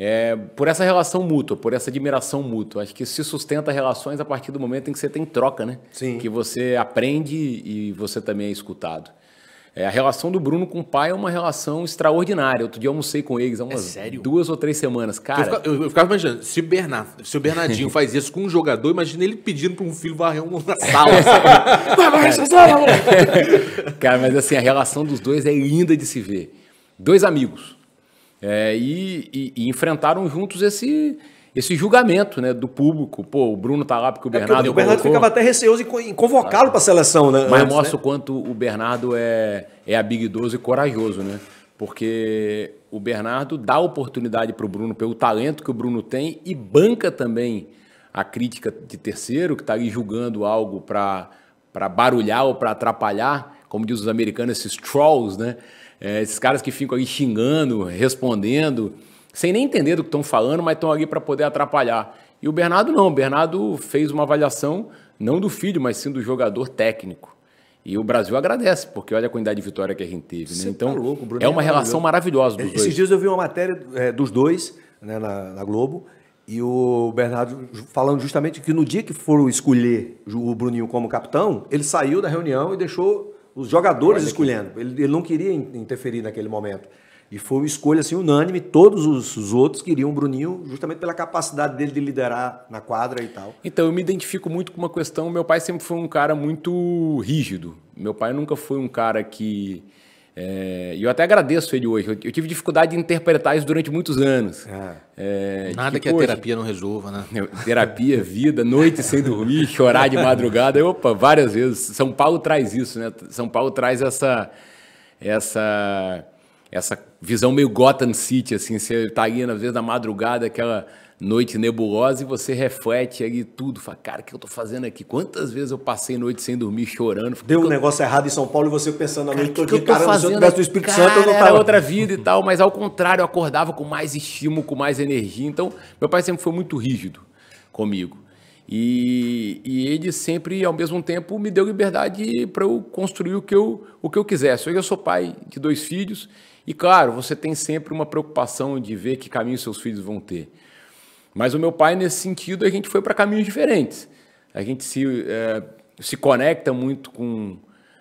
É, por essa relação mútua, por essa admiração mútua. Acho que se sustenta relações a partir do momento em que você tem troca, né? Sim. Que você aprende e você também é escutado. É, a relação do Bruno com o pai é uma relação extraordinária. Outro dia eu almocei com eles há é umas é duas ou três semanas. Cara. Eu, eu ficava, imaginando, se, Bernard, se o Bernardinho [laughs] faz isso com um jogador, imagina ele pedindo para um filho varrer uma sala. [laughs] É. Vai varrer essa sala! [laughs] Cara, mas assim, a relação dos dois é linda de se ver. Dois amigos é, e, e, e, enfrentaram juntos esse esse julgamento né, do público. Pô, o Bruno tá lá porque o Bernardo. É porque o Bernardo colocou. ficava até receoso em convocá-lo para a seleção, né? Mas antes, mostra né? o quanto o Bernardo é, é abigidoso e corajoso, né? Porque o Bernardo dá oportunidade para o Bruno pelo talento que o Bruno tem e banca também a crítica de terceiro que está ali julgando algo para barulhar ou para atrapalhar, como diz os americanos, esses trolls, né? É, esses caras que ficam ali xingando, respondendo, sem nem entender do que estão falando, mas estão ali para poder atrapalhar. E o Bernardo não. O Bernardo fez uma avaliação, não do filho, mas sim do jogador técnico. E o Brasil agradece, porque olha a quantidade de vitória que a gente teve. Né? Tá então, tá louco, é uma é relação maravilhosa dos Esses dois. Esses dias eu vi uma matéria é, dos dois né, na, na Globo, e o Bernardo falando justamente que no dia que foram escolher o Bruninho como capitão, ele saiu da reunião e deixou os jogadores escolhendo. Ele, ele, não queria interferir naquele momento. E foi uma escolha assim, unânime, todos os, os, outros queriam o Bruninho, justamente pela capacidade dele de liderar na quadra e tal. Então, eu me identifico muito com uma questão. Meu pai sempre foi um cara muito rígido. Meu pai nunca foi um cara que é, e eu até agradeço ele hoje. Eu, eu, tive dificuldade de interpretar isso durante muitos anos. é, é nada que, que, a terapia não resolva, né? Terapia, vida, noite sem dormir, [laughs] chorar de madrugada. Opa, várias vezes. São Paulo traz isso, né? São Paulo traz essa essa essa visão meio Gotham City, assim. Você tá indo, às vezes, na madrugada, aquela noite nebulosa e você reflete ali tudo. Fala, cara, o que eu tô fazendo aqui? Quantas vezes eu passei noite sem dormir, chorando? Fala, Deu um eu... negócio errado em São Paulo e você pensando a noite toda, dia, fazendo? se eu tivesse do Espírito cara, Santo, eu não tava... Era outra vida e tal, mas ao contrário, eu acordava com mais estímulo, com mais energia. Então, meu pai sempre foi muito rígido comigo. E, e, ele sempre, ao mesmo tempo, me deu liberdade para eu construir o que eu, o que eu quisesse. Hoje eu sou pai de dois filhos e, claro, você tem sempre uma preocupação de ver que caminho seus filhos vão ter. Mas o meu pai, nesse sentido, a gente foi para caminhos diferentes. A gente se, é, se conecta muito com,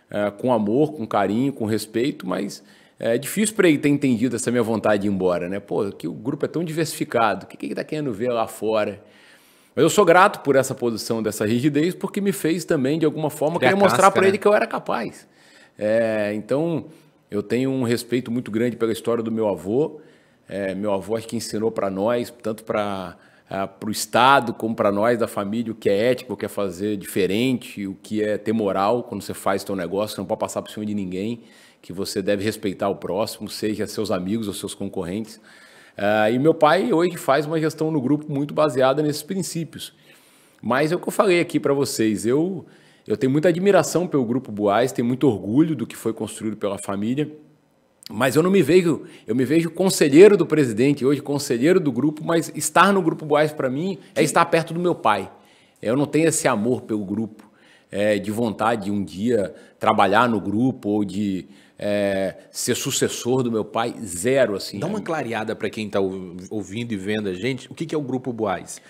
é, com amor, com carinho, com respeito, mas é difícil para ele ter entendido essa minha vontade de ir embora, né? Pô, que o grupo é tão diversificado, o que, que ele está querendo ver lá fora? Mas eu sou grato por essa posição, dessa rigidez, porque me fez também, de alguma forma, é querer mostrar para né? ele que eu era capaz. É, então, eu tenho um respeito muito grande pela história do meu avô, é, meu avô que ensinou para nós, tanto para ah, para o Estado, como para nós da família, o que é ético, o que é fazer diferente, o que é ter moral quando você faz seu negócio, não pode passar por cima de ninguém, que você deve respeitar o próximo, seja seus amigos ou seus concorrentes. Uh, e meu pai hoje faz uma gestão no grupo muito baseada nesses princípios. Mas é o que eu falei aqui para vocês, eu, eu tenho muita admiração pelo Grupo Boás, tenho muito orgulho do que foi construído pela família, mas eu não me vejo, eu me vejo conselheiro do presidente hoje, conselheiro do grupo, mas estar no grupo Boás para mim é estar perto do meu pai. Eu não tenho esse amor pelo grupo, é, de vontade de um dia trabalhar no grupo ou de é, ser sucessor do meu pai, zero assim. Dá uma clareada para quem está ouvindo e vendo a gente, o que, que é o grupo Boás?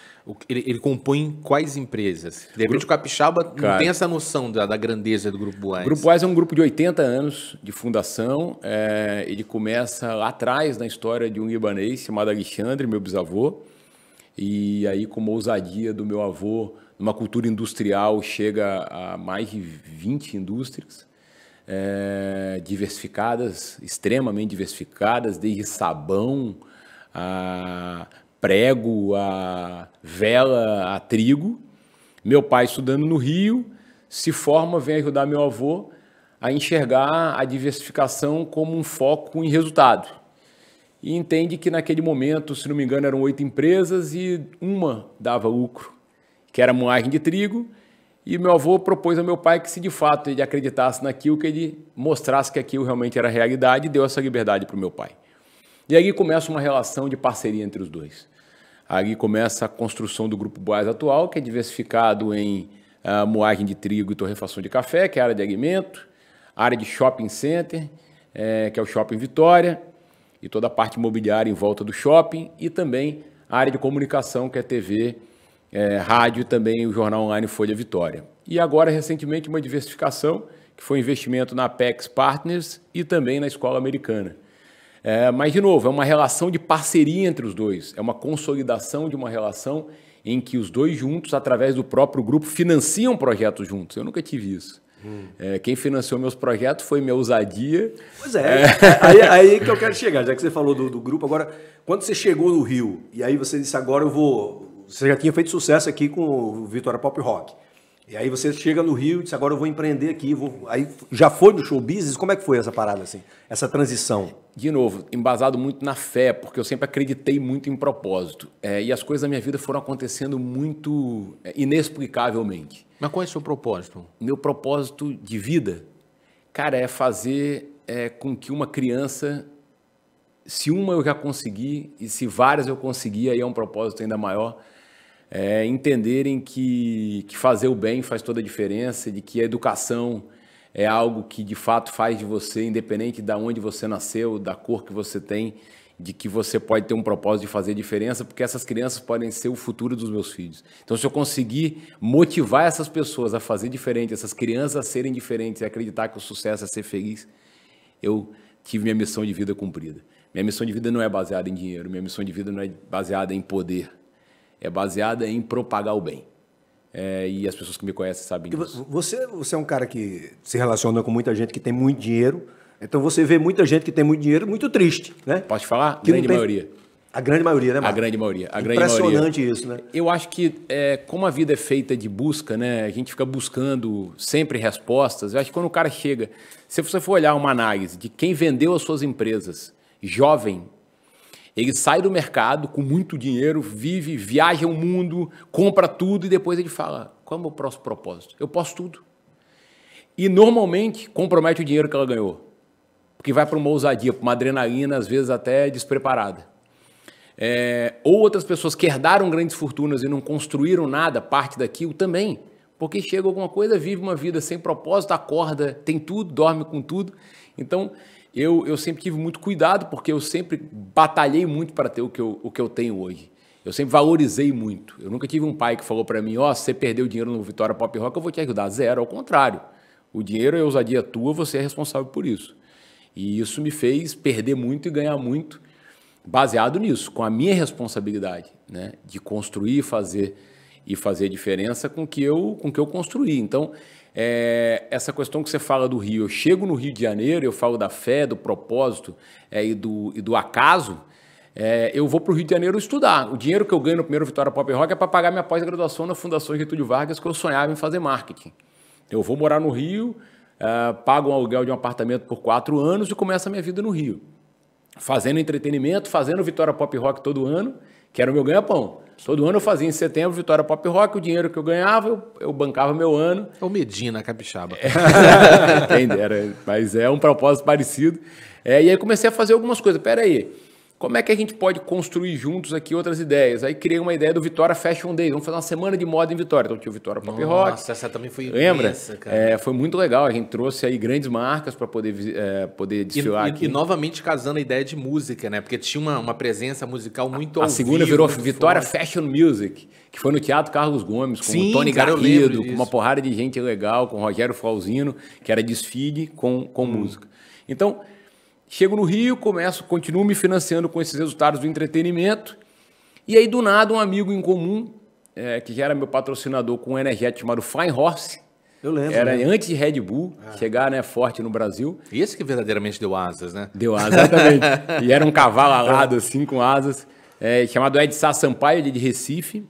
ele, ele compõe quais empresas? De repente o Capixaba Cara, não tem essa noção da, da grandeza do Grupo Boás. O Grupo Boás é um grupo de 80 anos de fundação. É, ele começa lá atrás na história de um libanês chamado Alexandre, meu bisavô. E aí, com uma ousadia do meu avô, numa cultura industrial, chega a mais de 20 indústrias. É, diversificadas, extremamente diversificadas, desde sabão a prego, a vela, a trigo. Meu pai estudando no Rio, se forma, vem ajudar meu avô a enxergar a diversificação como um foco em resultado. E entende que naquele momento, se não me engano, eram oito empresas e uma dava lucro, que era moagem de trigo. E meu avô propôs ao meu pai que, se de fato ele acreditasse naquilo, que ele mostrasse que aquilo realmente era realidade e deu essa liberdade para o meu pai. E aí começa uma relação de parceria entre os dois. Aí começa a construção do Grupo Boas atual, que é diversificado em uh, moagem de trigo e torrefação de café, que é a área de alimento, área de shopping center, é, que é o Shopping Vitória, e toda a parte imobiliária em volta do shopping, e também a área de comunicação, que é TV, é, eh, rádio e também o jornal online Folha Vitória. E agora, recentemente, uma diversificação, que foi investimento na Apex Partners e também na Escola Americana. É, mas, de novo, é uma relação de parceria entre os dois, é uma consolidação de uma relação em que os dois juntos, através do próprio grupo, financiam projetos juntos. Eu nunca tive isso. Hum. É, quem financiou meus projetos foi minha ousadia. Pois é, é. [laughs] Aí, aí, que eu quero chegar, já que você falou do, do, grupo. Agora, quando você chegou no Rio, e aí você disse, agora eu vou... Você já tinha feito sucesso aqui com o Vitória Pop Rock. E aí você chega no Rio e diz, agora eu vou empreender aqui. Vou... Aí já foi no show business? Como é que foi essa parada, assim? Essa transição? De novo, embasado muito na fé, porque eu sempre acreditei muito em propósito. É, e as coisas da minha vida foram acontecendo muito é, inexplicavelmente. Mas qual é o seu propósito? Meu propósito de vida, cara, é fazer é, com que uma criança... Se uma eu já consegui e se várias eu conseguir, aí é um propósito ainda maior é, entenderem que, que fazer o bem faz toda a diferença, de que a educação é algo que de fato faz de você, independente de onde você nasceu, da cor que você tem, de que você pode ter um propósito de fazer diferença, porque essas crianças podem ser o futuro dos meus filhos. Então, se eu conseguir motivar essas pessoas a fazer diferente, essas crianças a serem diferentes e acreditar que o sucesso é ser feliz, eu tive minha missão de vida cumprida. Minha missão de vida não é baseada em dinheiro, minha missão de vida não é baseada em poder, é baseada em propagar o bem. É, e as pessoas que me conhecem sabem disso. Você, você é um cara que se relaciona com muita gente que tem muito dinheiro. Então você vê muita gente que tem muito dinheiro muito triste, né? Pode falar? Que grande tem... maioria. A grande maioria, né, Marco? A grande maioria. A Impressionante grande maioria. isso, né? Eu acho que é, como a vida é feita de busca, né? A gente fica buscando sempre respostas. Eu acho que quando o cara chega, se você for olhar uma análise de quem vendeu as suas empresas, jovem, ele sai do mercado com muito dinheiro, vive, viaja o mundo, compra tudo e depois ele fala: qual é o meu próximo propósito? Eu posso tudo. E normalmente compromete o dinheiro que ela ganhou, porque vai para uma ousadia, para uma adrenalina, às vezes até despreparada. É, ou outras pessoas que herdaram grandes fortunas e não construíram nada, parte daquilo também, porque chega alguma coisa, vive uma vida sem propósito, acorda, tem tudo, dorme com tudo. Então, eu, eu sempre tive muito cuidado, porque eu sempre batalhei muito para ter o que, eu, o que eu tenho hoje. Eu sempre valorizei muito. Eu nunca tive um pai que falou para mim, ó, oh, você perdeu dinheiro no Vitória Pop Rock, eu vou te ajudar. Zero, ao contrário. O dinheiro é ousadia tua, você é responsável por isso. E isso me fez perder muito e ganhar muito, baseado nisso, com a minha responsabilidade, né? De construir e fazer e fazer diferença com que eu com que eu construí. Então, é, essa questão que você fala do Rio, eu chego no Rio de Janeiro, eu falo da fé, do propósito é, e, do, e do acaso, é, eu vou para o Rio de Janeiro estudar. O dinheiro que eu ganho no primeiro Vitória Pop Rock é para pagar minha pós-graduação na Fundação Getúlio Vargas, que eu sonhava em fazer marketing. Eu vou morar no Rio, é, pago um aluguel de um apartamento por quatro anos e começo a minha vida no Rio. Fazendo entretenimento, fazendo Vitória Pop Rock todo ano, que era o meu ganha-pão. Todo ano eu fazia em setembro Vitória Pop Rock, o dinheiro que eu ganhava, eu, eu bancava meu ano. É Ou Medina, capixaba. É, quem [laughs] dera, mas é um propósito parecido. É, e aí comecei a fazer algumas coisas. Pera aí, como é que a gente pode construir juntos aqui outras ideias? Aí criei uma ideia do Vitória Fashion Day. Vamos fazer uma semana de moda em Vitória. Então tinha o Vitória Pop Nossa, Rock. Nossa, essa também foi Lembra? Imensa, é, foi muito legal. A gente trouxe aí grandes marcas para poder, é, poder desfilar e, aqui. E novamente casando a ideia de música, né? Porque tinha uma, uma presença musical muito A, a segunda vivo, virou Vitória forte. Fashion Music, que foi no Teatro Carlos Gomes, com Sim, o Tony cara, Garrido, com uma porrada de gente legal, com o Rogério Flauzino, que era desfile com, com hum. música. Então... Chego no Rio, começo, continuo me financiando com esses resultados do entretenimento. E aí, do nada, um amigo em comum, é, que já era meu patrocinador com um energético chamado Fine Horse. Eu lembro. Era né? antes de Red Bull ah. chegar né, forte no Brasil. E esse que verdadeiramente deu asas, né? Deu asas, exatamente. [laughs] e era um cavalo alado, assim, com asas, é, chamado Ed Sá Sampaio, é de Recife.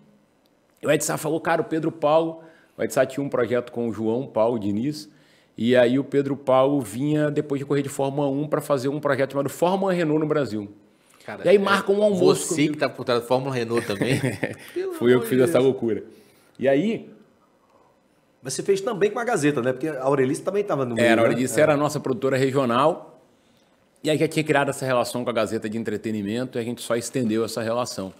E o Ed Sá falou, cara, o Pedro Paulo... O Ed Sá tinha um projeto com o João Paulo Diniz e aí o Pedro Paulo vinha depois de correr de Fórmula 1 para fazer um projeto chamado Fórmula Renault no Brasil. Cara, e aí marca um é almoço. Você comigo. que tá por trás da Fórmula Renault também. [laughs] Fui eu que fiz Deus. essa loucura. E aí. Mas Você fez também com a Gazeta, né? Porque a Aurelice também estava no meio. Era, a né? Aurelice né? era é. a nossa produtora regional. E aí já tinha criado essa relação com a Gazeta de Entretenimento e a gente só estendeu essa relação.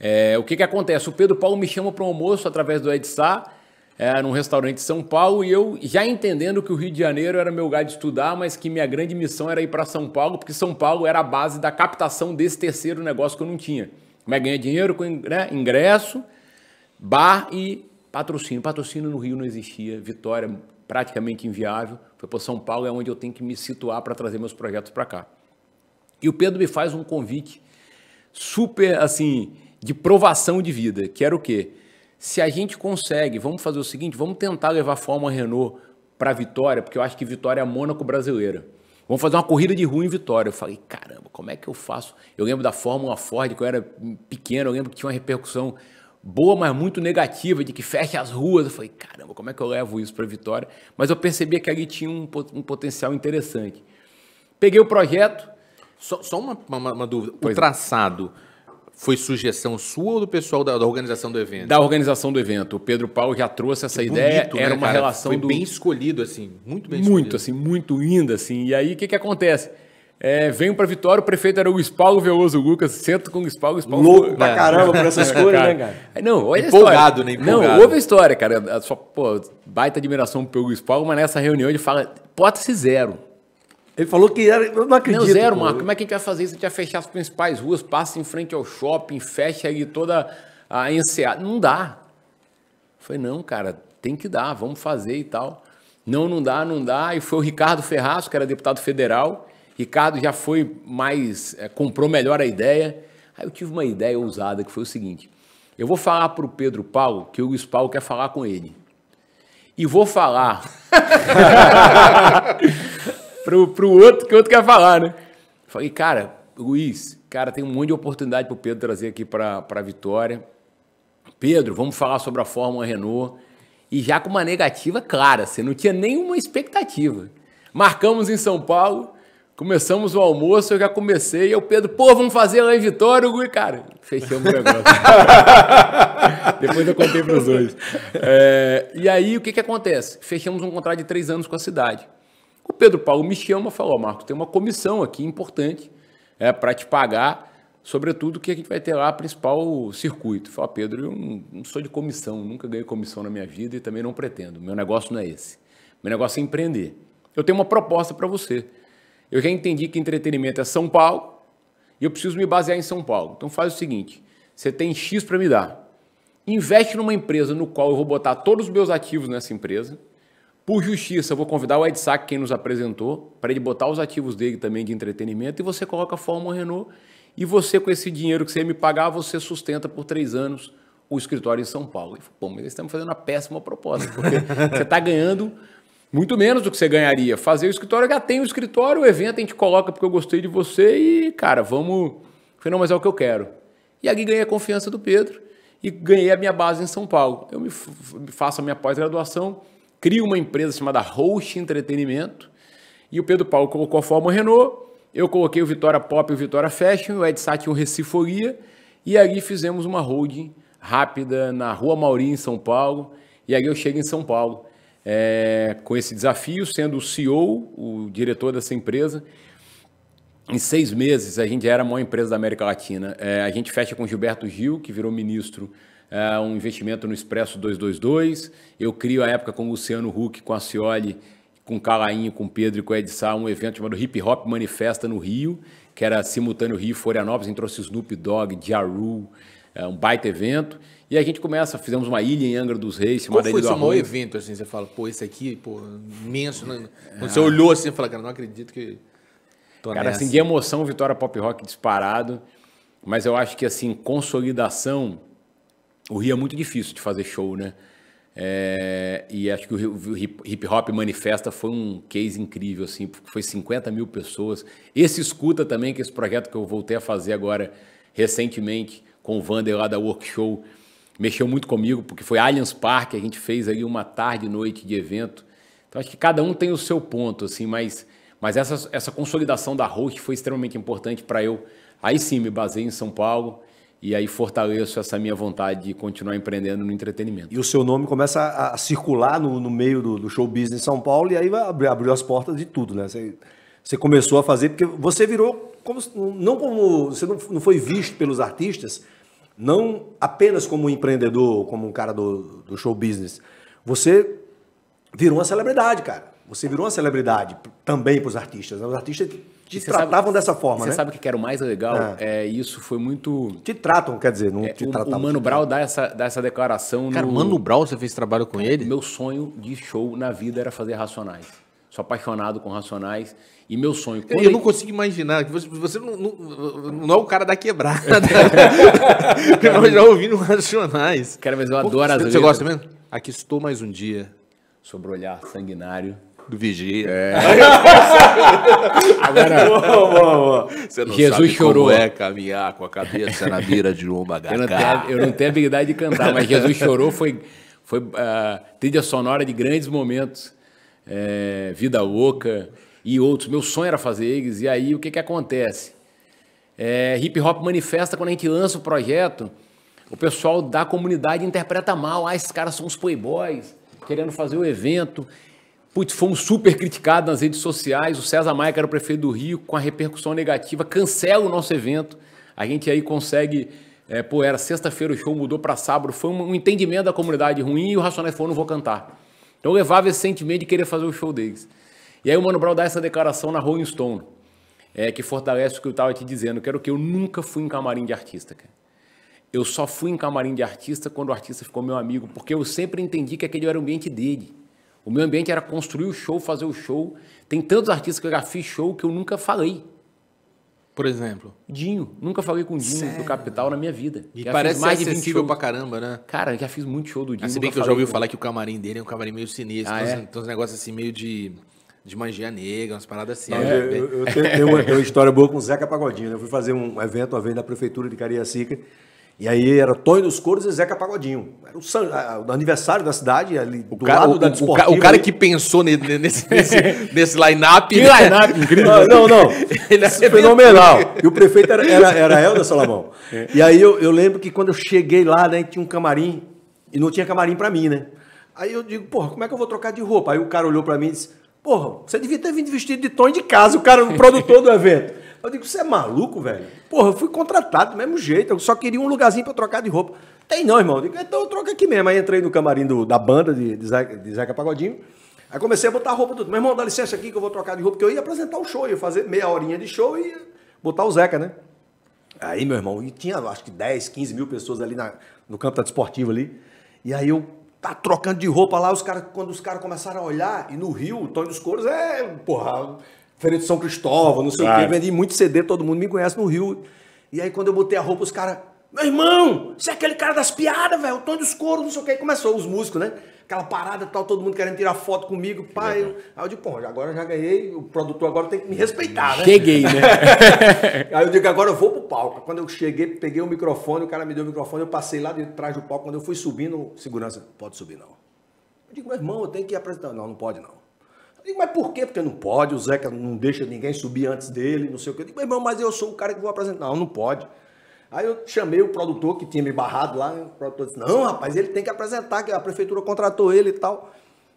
É, o que, que acontece? O Pedro Paulo me chama para um almoço através do Edstar é, num restaurante de São Paulo e eu já entendendo que o Rio de Janeiro era meu lugar de estudar, mas que minha grande missão era ir para São Paulo, porque São Paulo era a base da captação desse terceiro negócio que eu não tinha. Como é ganhar dinheiro com né, ingresso, bar e patrocínio. Patrocínio no Rio não existia, Vitória praticamente inviável. Foi para São Paulo é onde eu tenho que me situar para trazer meus projetos para cá. E o Pedro me faz um convite super assim de provação de vida, que era o quê? se a gente consegue, vamos fazer o seguinte, vamos tentar levar a Fórmula Renault para Vitória, porque eu acho que Vitória é a Mônaco brasileira. Vamos fazer uma corrida de rua em Vitória. Eu falei, caramba, como é que eu faço? Eu lembro da Fórmula Ford, quando eu era pequeno, eu lembro que tinha uma repercussão boa, mas muito negativa, de que fecha as ruas. Eu falei, caramba, como é que eu levo isso para Vitória? Mas eu percebia que ali tinha um, um potencial interessante. Peguei o projeto. Só, só uma, uma, uma, dúvida. Pois o é. traçado. É. Foi sugestão sua ou do pessoal da, da, organização do evento? Da organização do evento. O Pedro Paulo já trouxe essa que ideia. Bonito, né, Era né, uma cara? relação Foi do... bem escolhido, assim. Muito bem Muito, assim. Muito linda, assim. E aí, o que, que acontece? É, venho para Vitória, o prefeito era o Espaulo Veloso Lucas, sento com o o Espaulo Louco pra caramba por essas coisas, né, cara? Não, olha Empolgado, a história. né? Empolgado. Não, houve a história, cara. A sua, pô, baita admiração pelo Espaulo, mas nessa reunião ele fala, hipótese zero. Ele falou que era. Eu não acredito. Não, zero, Marco. Como é que a gente vai fazer isso? A gente vai fechar as principais ruas, passa em frente ao shopping, fecha aí toda a enseada. Não dá. Foi falei, não, cara, tem que dar, vamos fazer e tal. Não, não dá, não dá. E foi o Ricardo Ferraz, que era deputado federal. Ricardo já foi mais. É, comprou melhor a ideia. Aí eu tive uma ideia ousada que foi o seguinte: eu vou falar para o Pedro Paulo que o Luiz Paulo quer falar com ele. E vou falar. [laughs] pro, pro outro que o outro quer falar, né? Falei, cara, Luiz, cara, tem um monte de oportunidade pro Pedro trazer aqui para a vitória. Pedro, vamos falar sobre a Fórmula Renault. E já com uma negativa clara, você assim, não tinha nenhuma expectativa. Marcamos em São Paulo, começamos o almoço, eu já comecei, e o Pedro, pô, vamos fazer lá em Vitória, Gui, cara. Fechamos o negócio. [laughs] Depois eu contei para os dois. É, e aí, o que, que acontece? Fechamos um contrato de três anos com a cidade. O Pedro Paulo me chama e fala, oh, Marco, tem uma comissão aqui importante é, para te pagar, sobretudo que a gente vai ter lá principal circuito. Fala, Pedro, eu não sou de comissão, nunca ganhei comissão na minha vida e também não pretendo. Meu negócio não é esse. Meu negócio é empreender. Eu tenho uma proposta para você. Eu já entendi que entretenimento é São Paulo e eu preciso me basear em São Paulo. Então faz o seguinte: você tem X para me dar. Investe numa empresa no qual eu vou botar todos os meus ativos nessa empresa por justiça, vou convidar o Ed Sack, quem nos apresentou, para ele botar os ativos dele também de entretenimento e você coloca a Fórmula Renault e você, com esse dinheiro que você me pagar, você sustenta por três anos o escritório em São Paulo. E, Pô, mas eles estão fazendo uma péssima proposta, porque [laughs] você está ganhando muito menos do que você ganharia. Fazer o escritório, já tem o escritório, o evento a gente coloca porque eu gostei de você e, cara, vamos. Eu falei, não, mas é o que eu quero. E aí ganhei a confiança do Pedro e ganhei a minha base em São Paulo. Eu me faço a minha pós-graduação cria uma empresa chamada Host Entretenimento, e o Pedro Paulo colocou a Fórmula Renault, eu coloquei o Vitória Pop e o Vitória Fashion, o Edsat e o Recifolia, e ali fizemos uma holding rápida na Rua Mauri, em São Paulo, e aí eu chego em São Paulo é, com esse desafio, sendo o CEO, o diretor dessa empresa, em seis meses, a gente já era a maior empresa da América Latina. É, a gente fecha com Gilberto Gil, que virou ministro é um investimento no Expresso 222. Eu crio a época com o Luciano Huck, com a Cioli, com o Calainho, com o Pedro e com o Ed um evento chamado Hip Hop Manifesta no Rio, que era simultâneo Rio Florianópolis, a gente trouxe Snoop Dogg, Jaru, é um baita evento. E a gente começa, fizemos uma ilha em Angra dos Reis, chamada Qual foi Ilha do Arroio. evento, assim, você fala, pô, esse aqui, pô, imenso. não. Né? É. Quando é. você olhou assim, e fala, cara, não acredito que... Tô cara, nessa. assim, de emoção, Vitória Pop Rock disparado. Mas eu acho que, assim, consolidação o Rio é muito difícil de fazer show, né? É, e acho que o Hip Hop Manifesta foi um case incrível, assim, porque foi 50 mil pessoas. Esse Escuta também, que é esse projeto que eu voltei a fazer agora recentemente com o Vander lá da Workshow, mexeu muito comigo, porque foi Allianz Park, a gente fez aí uma tarde e noite de evento. Então acho que cada um tem o seu ponto, assim, mas, mas essa, essa consolidação da host foi extremamente importante para eu. Aí sim, me basei em São Paulo e aí fortaleço essa minha vontade de continuar empreendendo no entretenimento. E o seu nome começa a, circular no, no meio do, do, show business em São Paulo e aí abriu, abriu as portas de tudo, né? Você, você, começou a fazer, porque você virou, como, não como, você não, não foi visto pelos artistas, não apenas como um empreendedor, como um cara do, do show business. Você virou uma celebridade, cara. Você virou uma celebridade também para os artistas. Né? Os artistas te e tratavam sabe, dessa forma, você né? Você sabe o que era o mais legal? É. é. isso foi muito. Te tratam, quer dizer, não é, te tratavam. O assim, Mano né? Brown dá essa, dá essa declaração. Cara, no... Mano Brown, você fez trabalho com ele? Meu sonho de show na vida era fazer Racionais. Sou apaixonado com Racionais. E meu sonho. eu, eu não consigo imaginar. Você, você não, não, não, é o cara da quebrada. Né? [laughs] eu já ouvindo Racionais. Cara, mas eu Pô, adoro você, as Você gosta mesmo? Aqui estou mais um dia. Sobre olhar sanguinário do vigia. É. [laughs] Agora, boa, boa, boa. Você não Jesus sabe chorou. como é caminhar com a cabeça na beira de um [laughs] bagaço. Eu não tenho, habilidade de cantar, mas Jesus chorou foi, foi ah, trilha sonora de grandes momentos. É, Vida Louca e outros. Meu sonho era fazer eles. E aí, o que, que acontece? É, hip Hop manifesta quando a gente lança o projeto, o pessoal da comunidade interpreta mal. Ah, esses caras são os playboys querendo fazer o evento Putz, fomos super criticados nas redes sociais. O César Maia, que era o prefeito do Rio, com a repercussão negativa, cancela o nosso evento. A gente aí consegue. É, pô, era sexta-feira, o show mudou para sábado. Foi um entendimento da comunidade ruim e o Racionais falou: não vou cantar. Então eu levava esse sentimento de querer fazer o show deles. E aí o Mano Brown dá essa declaração na Rolling Stone, é, que fortalece o que eu estava te dizendo, Quero que eu nunca fui em camarim de artista, cara. Eu só fui em camarim de artista quando o artista ficou meu amigo, porque eu sempre entendi que aquele era o ambiente dele. O meu ambiente era construir o show, fazer o show. Tem tantos artistas que eu já fiz show que eu nunca falei. Por exemplo? Dinho. Nunca falei com Dinho Sério? do Capital na minha vida. E já parece mais acessível pra caramba, né? Cara, já fiz muito show do Dinho. Ah, se bem que eu já ouvi falar que o camarim dele é um camarim meio sinistro. Ah, é? uns negócios assim meio de de magia negra, umas paradas assim. é, eu, eu, tenho, tenho, uma, uma, história boa com o Zeca Pagodinho. Né? Eu fui fazer um evento uma vez na prefeitura de Cariacica e aí era Tonho dos Coros e Zeca Pagodinho. Era o, san... o aniversário da cidade, ali o do cara, lado o, da O, cara aí. que pensou nesse, nesse, [laughs] nesse line-up... Que né? line-up incrível! Ah, não, não, [laughs] Ele é fenomenal. E o prefeito era, era, era Helder Salomão. É. E aí eu, eu lembro que quando eu cheguei lá, né, tinha um camarim, e não tinha camarim para mim, né? Aí eu digo, porra, como é que eu vou trocar de roupa? Aí o cara olhou para mim e disse, porra, você devia ter vindo vestido de Tonho de casa, o cara, o produtor do evento. Eu digo, você é maluco, velho? Porra, eu fui contratado do mesmo jeito, eu só queria um lugarzinho para trocar de roupa. Tem não, irmão. Eu digo, então troco aqui mesmo. Aí entrei no camarim do, da banda de, de, Zeca, de Zeca Pagodinho. Aí comecei a botar a roupa tudo Meu irmão, dá licença aqui que eu vou trocar de roupa, porque eu ia apresentar o um show, ia fazer meia horinha de show e botar o Zeca, né? Aí, meu irmão, e tinha acho que 10, 15 mil pessoas ali na, no campo da desportiva ali. E aí eu tá trocando de roupa lá, os cara, quando os caras começaram a olhar, e no Rio, o Tony dos Couros é, porra, Feira de São Cristóvão, não sei claro. o quê. Vendi muito CD, todo mundo me conhece no Rio. E aí, quando eu botei a roupa, os caras. Meu irmão, você é aquele cara das piadas, velho. O tom dos Coros, não sei o que. Aí começou os músicos, né? Aquela parada tal, todo mundo querendo tirar foto comigo. Pai, eu... aí eu digo, pô, agora eu já ganhei. O produtor agora tem que me respeitar, né? Cheguei, né? [laughs] aí eu digo, agora eu vou pro palco. Quando eu cheguei, peguei o microfone, o cara me deu o microfone, eu passei lá de trás do palco. Quando eu fui subindo, segurança, pode subir não. Eu digo, meu irmão, eu tenho que apresentar. Não, não pode não. Eu digo, mas por quê? Porque não pode, o Zeca não deixa ninguém subir antes dele, não sei o quê. Eu digo, irmão, mas eu sou o cara que vou apresentar. Não, não pode. Aí eu chamei o produtor que tinha me barrado lá, o produtor disse, não, rapaz, ele tem que apresentar, que a prefeitura contratou ele e tal.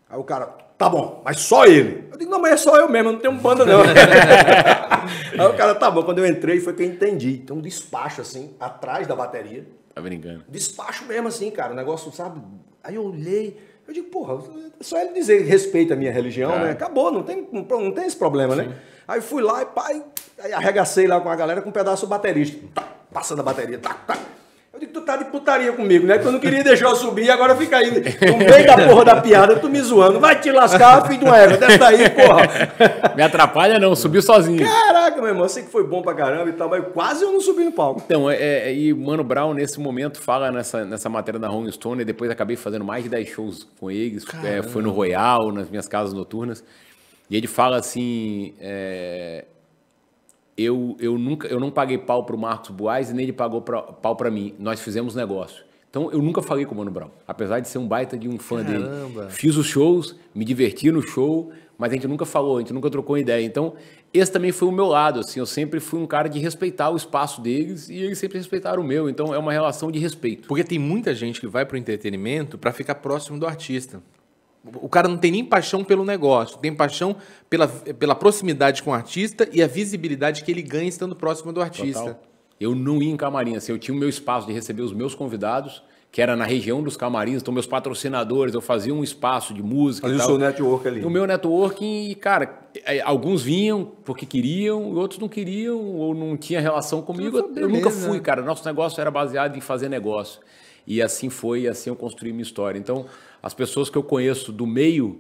Aí o cara, tá bom, mas só ele. Eu digo, não, mas é só eu mesmo, eu não tenho banda não. [laughs] Aí o cara, tá bom, quando eu entrei foi que eu entendi. Tem então, um despacho assim, atrás da bateria. Tá brincando. Despacho mesmo assim, cara, o negócio, sabe? Aí eu olhei, eu digo, porra, só ele dizer respeita a minha religião, é. né? Acabou, não tem, não tem esse problema, né? Sim. né? Aí fui lá e pai, arregacei lá com a galera com um pedaço baterista. Tá, passando a bateria, tá, tá. Eu digo, tu tá de putaria comigo, né? Tu não queria deixar eu subir, agora fica aí no [laughs] meio da porra da piada, tu me zoando. Vai te lascar, filho de uma égua, desce daí, porra. Me atrapalha não, subiu sozinho. Caraca, meu irmão, eu sei que foi bom pra caramba e tal, mas quase eu não subi no palco. Então, é, é e Mano Brown, nesse momento, fala nessa, nessa matéria da Rolling Stone, e depois acabei fazendo mais de 10 shows com eles, é, foi no Royal, nas minhas casas noturnas, e ele fala assim, é, eu, eu nunca eu não paguei pau para o Marcos Buais e nem ele pagou pra, pau para mim. Nós fizemos negócio. Então eu nunca falei com o Mano Brown, apesar de ser um baita de um fã Caramba. dele. Fiz os shows, me diverti no show, mas a gente nunca falou, a gente nunca trocou ideia. Então esse também foi o meu lado, assim, eu sempre fui um cara de respeitar o espaço deles e eles sempre respeitaram o meu. Então é uma relação de respeito. Porque tem muita gente que vai para o entretenimento para ficar próximo do artista. O cara não tem nem paixão pelo negócio, tem paixão pela, pela proximidade com o artista e a visibilidade que ele ganha estando próximo do artista. Total. Eu não ia em camarim, assim, eu tinha o meu espaço de receber os meus convidados, que era na região dos camarins, então meus patrocinadores, eu fazia um espaço de música. Fazia o seu network ali. O meu networking, e, cara, é, alguns vinham porque queriam, outros não queriam, ou não tinha relação comigo. Então, eu nunca fui, cara. Nosso negócio era baseado em fazer negócio. E assim foi, e assim eu construí minha história. Então, as pessoas que eu conheço do meio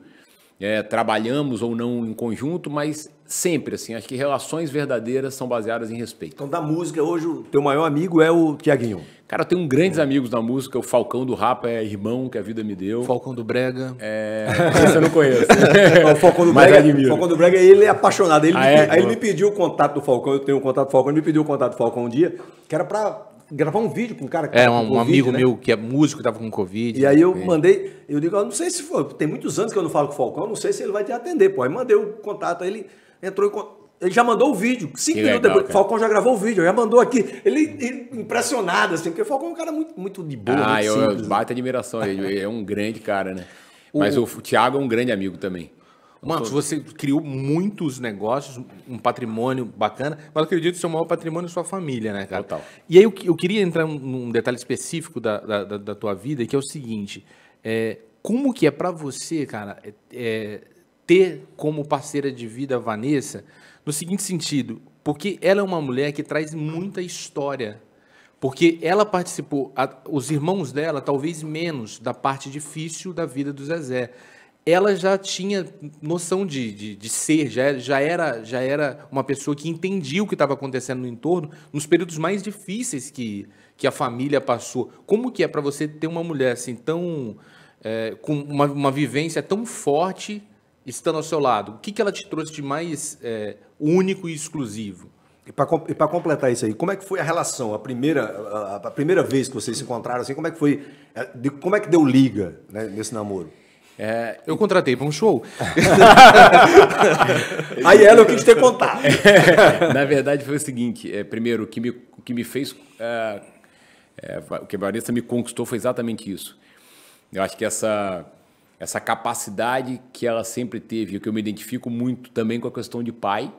é, trabalhamos ou não em conjunto, mas sempre assim, acho que relações verdadeiras são baseadas em respeito. Então, da música, hoje o teu maior amigo é o Tiaguinho. Cara, eu tenho grandes é. amigos na música, o Falcão do Rapa é irmão que a vida me deu. Falcão do Brega. É, esse eu não conheço. [laughs] o Falcão do Brega, Falcão do Brega, ele é apaixonado. Ele, ah, é? Aí ele me pediu o contato do Falcão, eu tenho o contato do Falcão, ele me pediu o contato do Falcão um dia, que era para gravar um vídeo com um cara que É, um, COVID, amigo né? meu que é músico, estava com Covid. E aí eu é. mandei, eu digo, não sei se foi, tem muitos anos que eu não falo com o Falcão, não sei se ele vai te atender, pô. Aí mandei o contato, aí ele entrou em contato. Ele já mandou o vídeo. Cinco que minutos legal, depois, cara. Falcão já gravou o vídeo, já mandou aqui. Ele, ele impressionado, assim, porque o Falcão é um cara muito, muito de boa. Ah, muito eu, simples, eu né? baita admiração. ele é um grande cara, né? [laughs] Mas o, o Thiago é um grande amigo também. Mano, todo. você criou muitos negócios, um patrimônio bacana, mas acredito que seu maior patrimônio é sua família, né, cara? Total. E aí eu, eu queria entrar num detalhe específico da, da, da tua vida, que é o seguinte: é, como que é para você, cara, é, é, ter como parceira de vida a Vanessa, no seguinte sentido, porque ela é uma mulher que traz muita história porque ela participou, a, os irmãos dela, talvez menos, da parte difícil da vida do Zezé ela já tinha noção de, de, de ser, já, já, era, já era uma pessoa que entendia o que estava acontecendo no entorno, nos períodos mais difíceis que, que a família passou. Como que é para você ter uma mulher assim tão... É, com uma, uma vivência tão forte estando ao seu lado? O que, que ela te trouxe de mais é, único e exclusivo? E para completar isso aí, como é que foi a relação, a primeira, a, a, primeira vez que vocês se encontraram, assim, como é que foi, é, como é que deu liga né, nesse namoro? É, eu contratei para um show. [laughs] Aí ela, eu quis ter que É, na verdade, foi o seguinte: é, primeiro, o que me, o que me fez. É, é, o que a Vanessa me conquistou foi exatamente isso. Eu acho que essa, essa capacidade que ela sempre teve, que eu me identifico muito também com a questão de pai,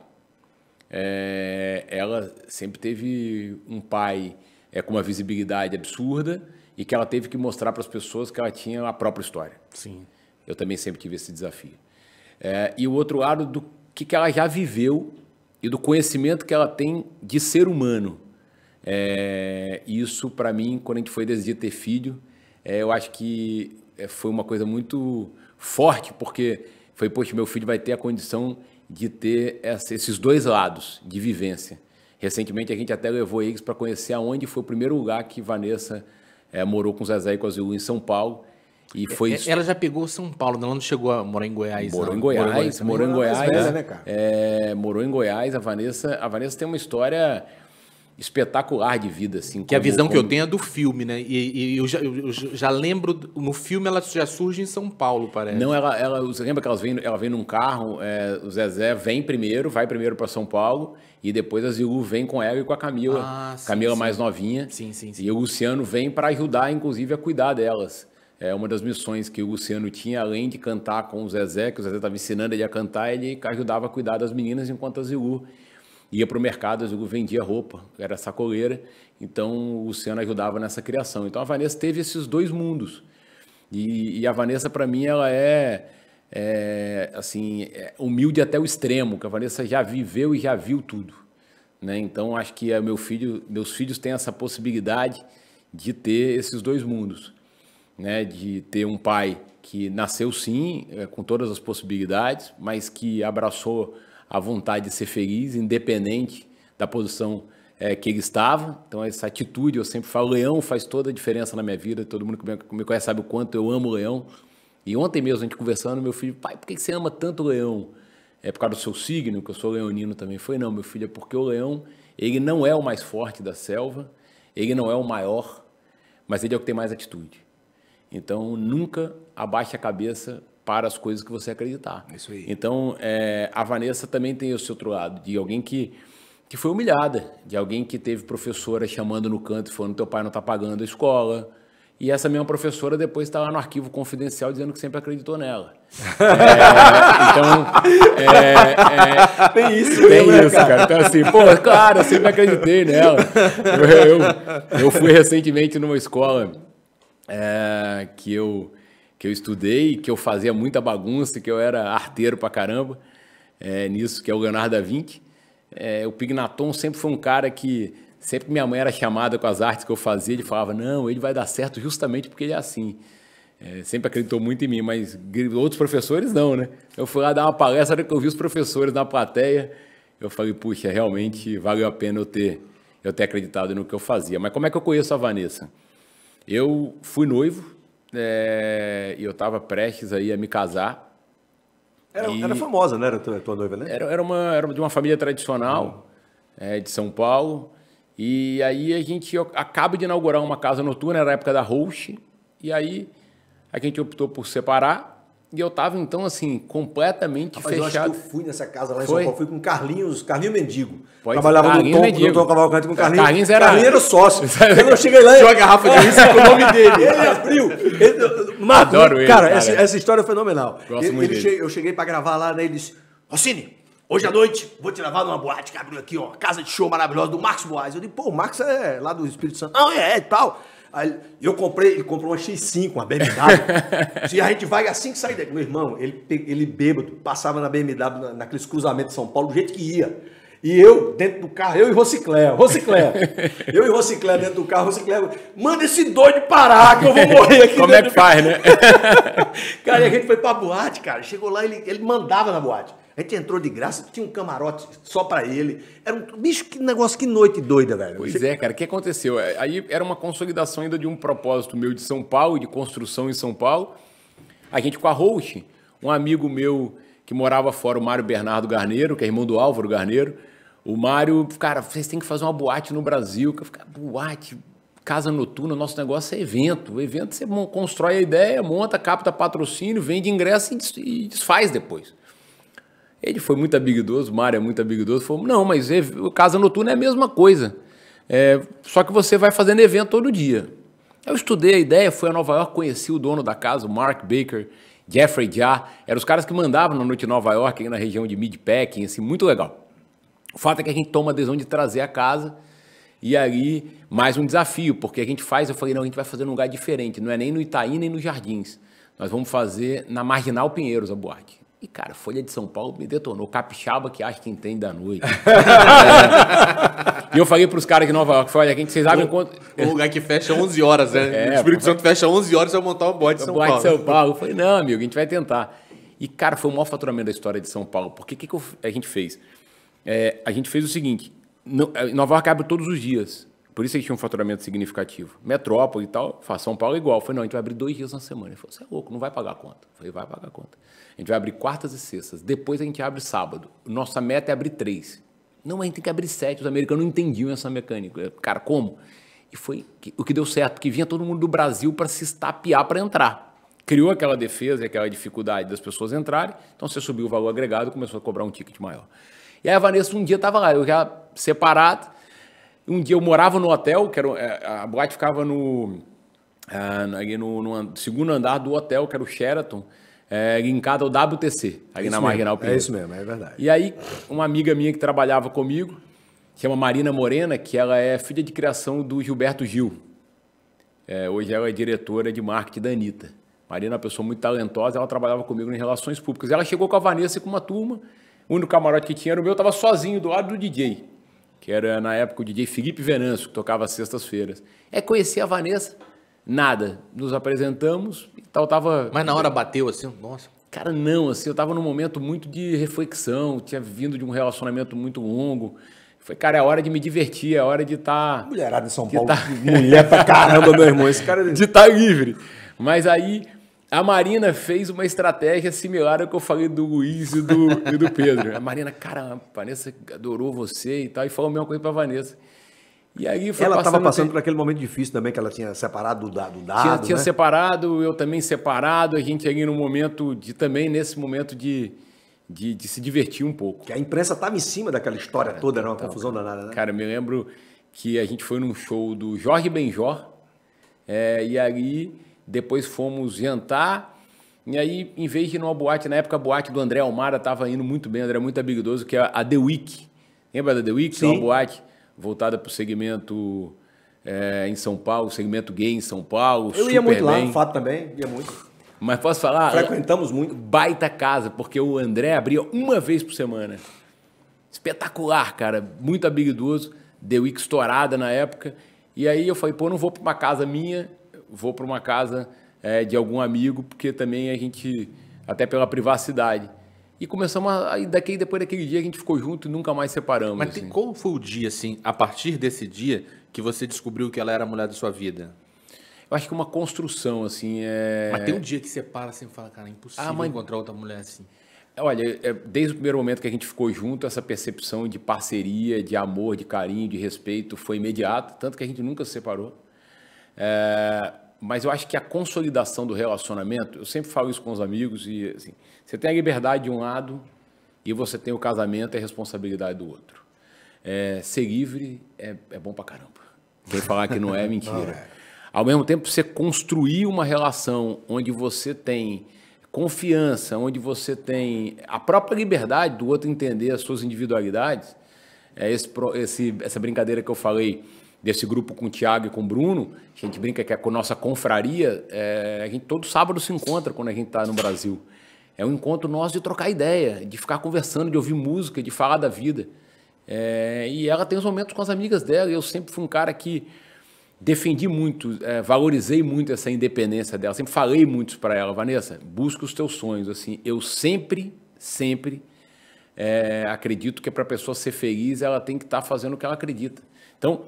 é, ela sempre teve um pai com uma visibilidade absurda e que ela teve que mostrar para as pessoas que ela tinha a própria história. Sim. Eu também sempre tive esse desafio. É, e o outro lado do que, que ela já viveu e do conhecimento que ela tem de ser humano. É, isso, para mim, quando a gente foi decidir ter filho, é, eu acho que é, foi uma coisa muito forte, porque foi, poxa, meu filho vai ter a condição de ter essa, esses dois lados de vivência. Recentemente, a gente até levou eles para conhecer aonde foi o primeiro lugar que Vanessa é, morou com Zezé e com a em São Paulo, e é, foi é, Ela já pegou São Paulo, né? ela não chegou a morar em Goiás. Morou em Goiás, morou né? em Goiás. Morou em é Goiás, velha, né, é, morou em Goiás. A Vanessa, a Vanessa tem uma história espetacular de vida, assim. Que como, a visão como... que eu tenho é do filme, né? E, e eu, já, eu, já, lembro, no filme ela já surge em São Paulo, parece. Não, ela, ela você lembra que elas vêm, ela vem num carro, é, o Zezé vem primeiro, vai primeiro para São Paulo, e depois a Zilu vem com ela e com a Camila, ah, sim, Camila sim. mais novinha. Sim, sim, sim. E o Luciano vem para ajudar, inclusive, a cuidar delas. É uma das missões que o Luciano tinha, além de cantar com o Zezé, que o Zezé estava ensinando ele a cantar, ele ajudava a cuidar das meninas enquanto a Zilu ia para o mercado, a Zilu vendia roupa, era sacoleira, então o Luciano ajudava nessa criação. Então a Vanessa teve esses dois mundos. E, e a Vanessa, para mim, ela é, é assim é humilde até o extremo, que a Vanessa já viveu e já viu tudo. Né? Então acho que é meu filho, meus filhos têm essa possibilidade de ter esses dois mundos né, de ter um pai que nasceu sim, é, com todas as possibilidades, mas que abraçou a vontade de ser feliz, independente da posição é, que ele estava. Então, essa atitude, eu sempre falo, leão faz toda a diferença na minha vida. Todo mundo que me conhece sabe o quanto eu amo leão. E ontem mesmo, a gente conversando, meu filho, pai, por que você ama tanto leão? É por causa do seu signo, que eu sou leonino também. Foi, não, meu filho, é porque o leão, ele não é o mais forte da selva, ele não é o maior, mas ele é o que tem mais atitude. Então, nunca abaixe a cabeça para as coisas que você acreditar. Isso aí. Então, é, a Vanessa também tem esse outro lado, de alguém que, que foi humilhada, de alguém que teve professora chamando no canto e falando teu pai não está pagando a escola, e essa mesma professora depois está lá no arquivo confidencial dizendo que sempre acreditou nela. é, então. É, é, tem isso, Tem isso, cara. cara. Então, assim, pô, cara, eu sempre acreditei nela. Eu, eu, eu fui recentemente numa escola é, que, eu, que eu estudei, que eu fazia muita bagunça, que eu era arteiro pra caramba, é, nisso, que é o Leonardo da Vinci. É, o Pignaton sempre foi um cara que, sempre que minha mãe era chamada com as artes que eu fazia, ele falava, não, ele vai dar certo justamente porque ele é assim. É, sempre acreditou muito em mim, mas outros professores não, né? Eu fui lá dar uma palestra, que eu vi os professores na plateia, eu falei, puxa, realmente valeu a pena eu ter, eu ter acreditado no que eu fazia. Mas como é que eu conheço a Vanessa? Eu fui noivo é, e eu estava prestes aí a me casar. Era, e... era famosa, né? Era tua, tua noiva, né? Era, era, uma, era de uma família tradicional hum. é, de São Paulo. E aí a gente acaba de inaugurar uma casa noturna, era a época da Roche. E aí a gente optou por separar e eu tava, então, assim, completamente Rapaz, fechado. Eu acho que eu fui nessa casa lá em Foi? São Paulo, fui com Carlinhos, Carlinhos Mendigo. Pode Trabalhava Carlinhos no Tom, Mendigo. no Tom Cavalcante com tá, Carlinhos. Carlinhos era, Carlinhos era sócio. [laughs] Quando eu cheguei lá... Tinha uma garrafa de uísque com o nome dele. Ele abriu. Ele, Adoro ele, cara, Essa, essa, história é fenomenal. Gosto ele, muito ele dele. eu cheguei pra gravar lá, né, ele disse, Rossini, hoje à noite vou te levar numa boate que abriu aqui, ó, casa de show maravilhosa do Marcos Boaz Eu disse, pô, o Marcos é lá do Espírito Santo. Não, é, é, tal. É, Aí eu comprei, ele comprou uma X5, uma BMW. [laughs] e a gente vai assim que sair daqui. Meu irmão, ele, ele bêbado, passava na BMW, na, naqueles cruzamentos de São Paulo, do jeito que ia. E eu, dentro do carro, eu e Rocicléo, Rocicléo. [laughs] eu e Rocicléo dentro do carro, Rocicléo, manda esse doido parar que eu vou morrer aqui. Como é que faz, né? [laughs] cara, e a gente foi pra boate, cara. Chegou lá, ele, ele mandava na boate. A gente entrou de graça, tinha um camarote só para ele. Era um bicho, que negócio, que noite doida, velho. Pois é, cara, o que aconteceu? É, aí era uma consolidação ainda de um propósito meu de São Paulo, de construção em São Paulo. A gente com a Roche, um amigo meu que morava fora, o Mário Bernardo Garneiro, que é irmão do Álvaro Garneiro. O Mário, cara, vocês têm que fazer uma boate no Brasil. eu ficar ah, boate, casa noturna, nosso negócio é evento. O evento você constrói a ideia, monta, capta patrocínio, vende ingresso e desfaz depois. Ele foi muito ambiguoso, o Mário é muito ambiguoso. Falou, não, mas é, casa noturna é a mesma coisa. É, só que você vai fazendo evento todo dia. Eu estudei a ideia, fui a Nova York, conheci o dono da casa, o Mark Baker, Jeffrey Jar. Eram os caras que mandavam na noite em Nova York, na região de mid assim, muito legal. O fato é que a gente toma a decisão de trazer a casa e aí mais um desafio, porque a gente faz, eu falei, não, a gente vai fazer num lugar diferente, não é nem no Itaí, nem nos Jardins. Nós vamos fazer na Marginal Pinheiros a boate. E, cara, Folha de São Paulo me detonou. Capixaba que acha que entende da noite. [laughs] e eu falei pros caras de Nova York, falei, gente, vocês sabem quanto... O lugar que fecha 11 horas, né? [laughs] É, o Espírito Santo fecha 11 horas e vai montar um bote de São Paulo. de São Paulo. Eu falei, não, amigo, a gente vai tentar. E, cara, foi o maior faturamento da história de São Paulo. Porque o que, que eu, a gente fez? É, a gente fez o seguinte, no, eh, Nova York abre todos os dias. Por isso eles tinha um faturamento significativo. Metrópole e tal, faz São Paulo igual. foi falei, não, a gente vai abrir dois dias na semana. Ele falou, você é louco, não vai pagar a conta. Eu falei, vai pagar a conta. A gente vai abrir quartas e sextas. Depois a gente abre sábado. Nossa meta é abrir três. Não, a gente tem que abrir sete. Os americanos não entendiam essa mecânica. Cara, como? E foi o que deu certo, que vinha todo mundo do Brasil para se estapear para entrar. Criou aquela defesa e aquela dificuldade das pessoas entrarem, então você subiu o valor agregado e começou a cobrar um ticket maior. E aí a Vanessa um dia estava lá, eu já separado, um dia eu morava no hotel, que era, é, a boate ficava no, ah, no, no segundo andar do hotel, que era o Sheraton é, em linkado ao WTC, ali é na Marginal Pinheiro. É isso mesmo, é verdade. E aí, uma amiga minha que trabalhava comigo, chama Marina Morena, que ela é filha de criação do Gilberto Gil. É, hoje ela é diretora de marketing da Anitta. Marina é uma pessoa muito talentosa, ela trabalhava comigo em relações públicas. Ela chegou com a Vanessa e com uma turma, o único camarote que tinha era o meu, eu estava sozinho do lado do DJ que era na época o DJ Felipe Venâncio, que tocava às sextas-feiras. É conhecer a Vanessa, nada. Nos apresentamos e tal, tava. Mas na hora bateu assim, nossa. Cara, não, assim, eu tava num momento muito de reflexão, tinha vindo de um relacionamento muito longo. Foi, cara, é hora de me divertir, é hora de estar. Tá, Mulherada em São Paulo, tá... mulher pra caramba, meu irmão, esse cara. [laughs] É de estar tá livre. Mas aí a Marina fez uma estratégia similar ao que eu falei do Luiz e do, e do Pedro. A Marina, caramba, a Vanessa adorou você e tal, e falou a mesma coisa para Vanessa. E aí foi Ela estava passando por aquele momento difícil também, que ela tinha separado do dado. dado tinha, tinha né? separado, eu também separado, a gente ali no momento de também, nesse momento de, de, de se divertir um pouco. Que a imprensa estava em cima daquela história cara, toda, era uma confusão danada, né? Cara, eu me lembro que a gente foi num show do Jorge Benjor, é, e ali depois fomos jantar. E aí, em vez de ir numa boate, na época a boate do André Almada estava indo muito bem, André muito habilidoso, que é a The Week. Lembra da The Week? Sim. É uma boate voltada para o segmento é, em São Paulo, segmento gay em São Paulo. Eu ia muito bem. lá, fato também, ia muito. Mas posso falar? Frequentamos muito. Baita casa, porque o André abria uma vez por semana. Espetacular, cara. Muito habilidoso. The Week estourada na época. E aí eu falei, pô, não vou para uma casa minha vou para uma casa é, de algum amigo, porque também a gente, até pela privacidade. E começamos aí daqui, depois daquele dia a gente ficou junto e nunca mais separamos. Mas assim. tem, qual foi o dia, assim, a partir desse dia, que você descobriu que ela era a mulher da sua vida? Eu acho que uma construção, assim. É... Mas tem um dia que separa assim e fala, cara, é impossível ah, encontrar outra mulher assim. Olha, é, desde o primeiro momento que a gente ficou junto, essa percepção de parceria, de amor, de carinho, de respeito foi imediata, tanto que a gente nunca se separou. É, mas eu acho que a consolidação do relacionamento, eu sempre falo isso com os amigos, e assim, você tem a liberdade de um lado e você tem o casamento e a responsabilidade do outro. É, ser livre é, é bom pra caramba. Quem falar que não é, [laughs] mentira. Não, é. Ao mesmo tempo, você construir uma relação onde você tem confiança, onde você tem a própria liberdade do outro entender as suas individualidades, é esse, esse, essa brincadeira que eu falei desse grupo com o Thiago e com o Bruno, a gente brinca que é com a nossa confraria, é, a gente todo sábado se encontra quando a gente está no Brasil. É um encontro nosso de trocar ideia, de ficar conversando, de ouvir música, de falar da vida. É, e ela tem os momentos com as amigas dela. Eu sempre fui um cara que defendi muito, é, valorizei muito essa independência dela. Sempre falei muito para ela, Vanessa, busca os teus sonhos. Assim, eu sempre, sempre é, acredito que para a pessoa ser feliz, ela tem que estar tá fazendo o que ela acredita. Então,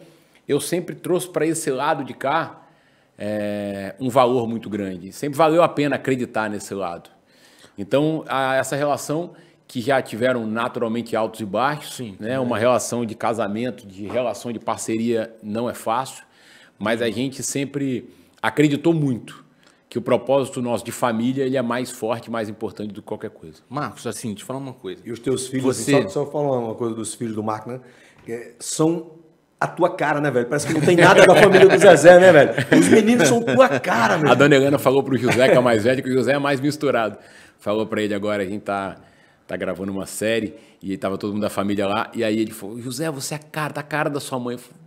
eu sempre trouxe para esse lado de cá é, um valor muito grande. Sempre valeu a pena acreditar nesse lado. Então, a, essa relação que já tiveram naturalmente altos e baixos, Sim, né? Uma relação de casamento, de relação de parceria não é fácil, mas a gente sempre acreditou muito que o propósito nosso de família ele é mais forte, mais importante do que qualquer coisa. Marcos, assim, te falar uma coisa. E os teus filhos, assim, Você... só, só falar uma coisa dos filhos do Marcos, né? É, são a tua cara, né, velho? Parece que não tem nada da família do Zezé, né, velho? Os meninos são tua cara, velho. A dona Helena falou pro José, que é mais velho, que o José é mais misturado. Falou para ele agora, a gente tá, tá gravando uma série e tava todo mundo da família lá. E aí ele falou: José, você é a cara, tá a cara da sua mãe. Falei,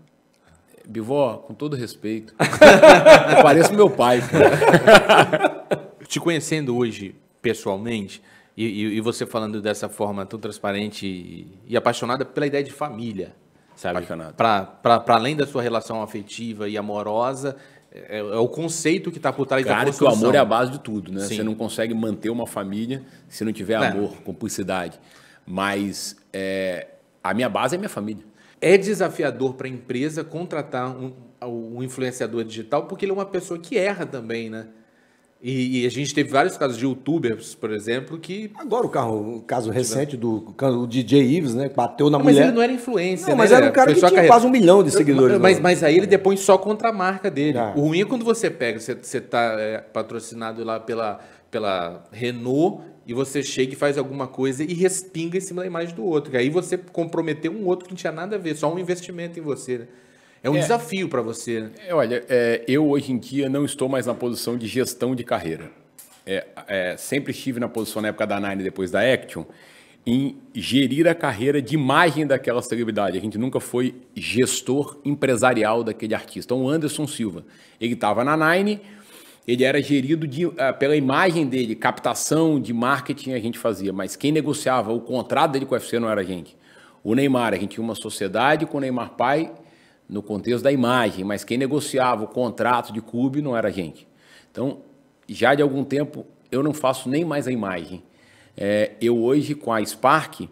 Bivó, com todo respeito, eu pareço meu pai. Cara. Te conhecendo hoje pessoalmente, e, e, e, você falando dessa forma tão transparente e, e apaixonada pela ideia de família, sabe? Para além da sua relação afetiva e amorosa, é, é o conceito que está por trás claro da construção. Claro é que o amor é a base de tudo, né? Sim. Você não consegue manter uma família se não tiver é. amor, é. cumplicidade. Mas é, a minha base é minha família. É desafiador para a empresa contratar um, um influenciador digital porque ele é uma pessoa que erra também, né? E, e, a gente teve vários casos de youtubers, por exemplo, que. Agora o carro, o caso recente do o DJ Ives, né? Bateu na não, mulher. Mas ele não era influencer, não, né? Mas era um cara que tinha quase um milhão de seguidores. Mas, mas, né? mas aí ele depõe só contra a marca dele. Ah. O ruim é quando você pega, você, você tá é, patrocinado lá pela, pela Renault e você chega e faz alguma coisa e respinga em cima da imagem do outro. E aí você comprometeu um outro que não tinha nada a ver, só um investimento em você, né? É um é, desafio para você. Né? É, olha, é, eu hoje em dia não estou mais na posição de gestão de carreira. É, é sempre estive na posição na época da Nine depois da Action em gerir a carreira de imagem daquela celebridade. A gente nunca foi gestor empresarial daquele artista. Então, o Anderson Silva, ele estava na Nine, ele era gerido de, ah, pela imagem dele, captação de marketing a gente fazia, mas quem negociava o contrato dele com o UFC não era a gente. O Neymar, a gente tinha uma sociedade com o Neymar pai no contexto da imagem, mas quem negociava o contrato de clube não era a gente. Então, já de algum tempo, eu não faço nem mais a imagem. É, eu hoje, com a Spark,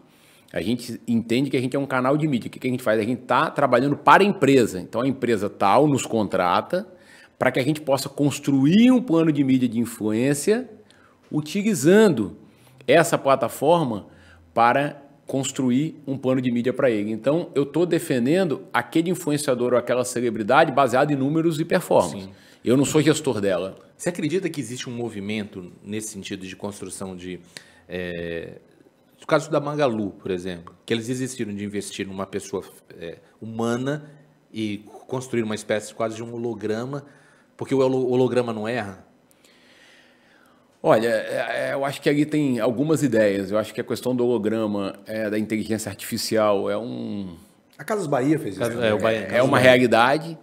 a gente entende que a gente é um canal de mídia. O que, que a gente faz? A gente está trabalhando para a empresa. Então, a empresa tal nos contrata para que a gente possa construir um plano de mídia de influência utilizando essa plataforma para construir um plano de mídia para ele. Então, eu estou defendendo aquele influenciador ou aquela celebridade baseado em números e performance. Sim. Eu não sou gestor dela. Você acredita que existe um movimento nesse sentido de construção de. É, eh, no caso da Magalu, por exemplo, que eles existiram de investir numa pessoa é, humana e construir uma espécie quase de um holograma, porque o holograma não erra? Olha, é, é, eu acho que ali tem algumas ideias. Eu acho que a questão do holograma, é, da inteligência artificial, é um. A Casas Bahia fez isso. é, Bahia, é, é uma realidade,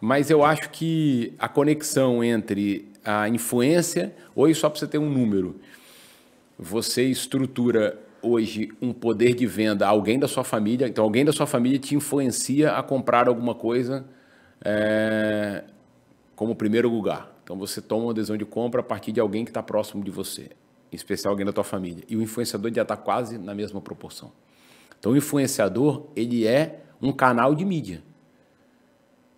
mas eu acho que a conexão entre a influência, hoje só para você ter um número, você estrutura hoje um poder de venda a alguém da sua família, então alguém da sua família te influencia a comprar alguma coisa é, como primeiro lugar. Então você toma uma decisão de compra a partir de alguém que está próximo de você, em especial alguém da tua família. E o influenciador já está quase na mesma proporção. Então o influenciador ele é um canal de mídia.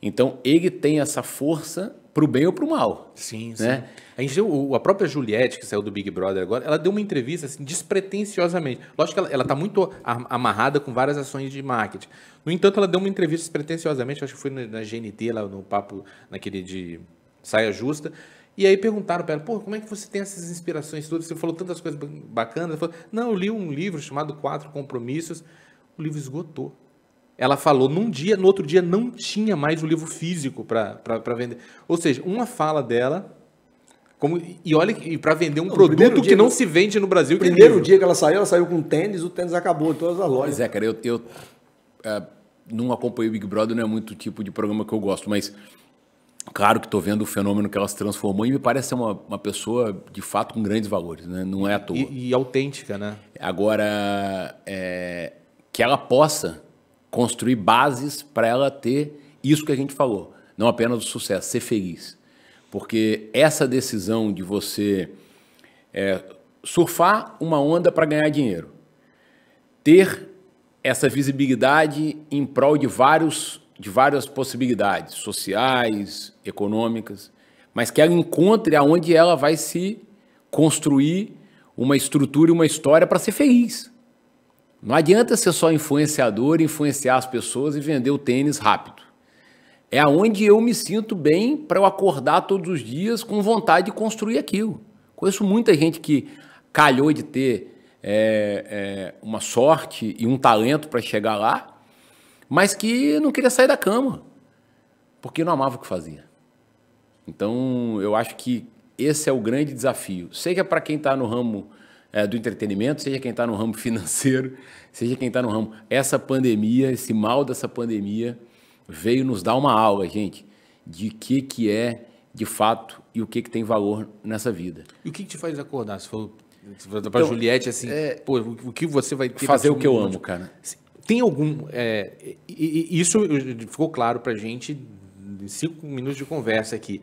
Então ele tem essa força para o bem ou para o mal. Sim, né? sim. A, gente, a própria Juliette, que saiu do Big Brother agora, ela deu uma entrevista assim, despretensiosamente. Lógico que ela está muito amarrada com várias ações de marketing. No entanto, ela deu uma entrevista despretensiosamente, acho que foi na GNT, lá no papo, naquele de saia justa. E aí perguntaram para ela, pô, como é que você tem essas inspirações todas? Você falou tantas coisas bacanas. Ela falou, não, eu li um livro chamado Quatro Compromissos. O livro esgotou. Ela falou num dia, no outro dia não tinha mais o livro físico para vender. Ou seja, uma fala dela. Como, e olha, e para vender um não, produto que não se vende no Brasil. É primeiro dia que ela saiu, ela saiu com tênis, o tênis acabou em todas as lojas. Pois é, cara, eu, eu é, não acompanho o Big Brother, não é muito tipo de programa que eu gosto, mas Claro que estou vendo o fenômeno que ela se transformou e me parece ser uma, uma pessoa, de fato, com grandes valores, né? não é à toa. E, e autêntica, né? Agora, é, que ela possa construir bases para ela ter isso que a gente falou, não apenas o sucesso, ser feliz. Porque essa decisão de você é, surfar uma onda para ganhar dinheiro, ter essa visibilidade em prol de vários de várias possibilidades sociais, econômicas, mas que ela encontre aonde ela vai se construir uma estrutura e uma história para ser feliz. Não adianta ser só influenciador, influenciar as pessoas e vender o tênis rápido. É aonde eu me sinto bem para eu acordar todos os dias com vontade de construir aquilo. Conheço muita gente que calhou de ter é, é, uma sorte e um talento para chegar lá, mas que não queria sair da cama, porque não amava o que fazia. Então, eu acho que esse é o grande desafio. Seja para quem está no ramo é, do entretenimento, seja quem está no ramo [laughs] financeiro, seja quem está no ramo. Essa pandemia, esse mal dessa pandemia, veio nos dar uma aula, gente, de que que é de fato e o que que tem valor nessa vida. E o que, que te faz acordar? se for para então, Juliette assim, é, pô, o que você vai ter fazer o que eu amo, cara tem algum. É, isso ficou claro para a gente em cinco minutos de conversa aqui.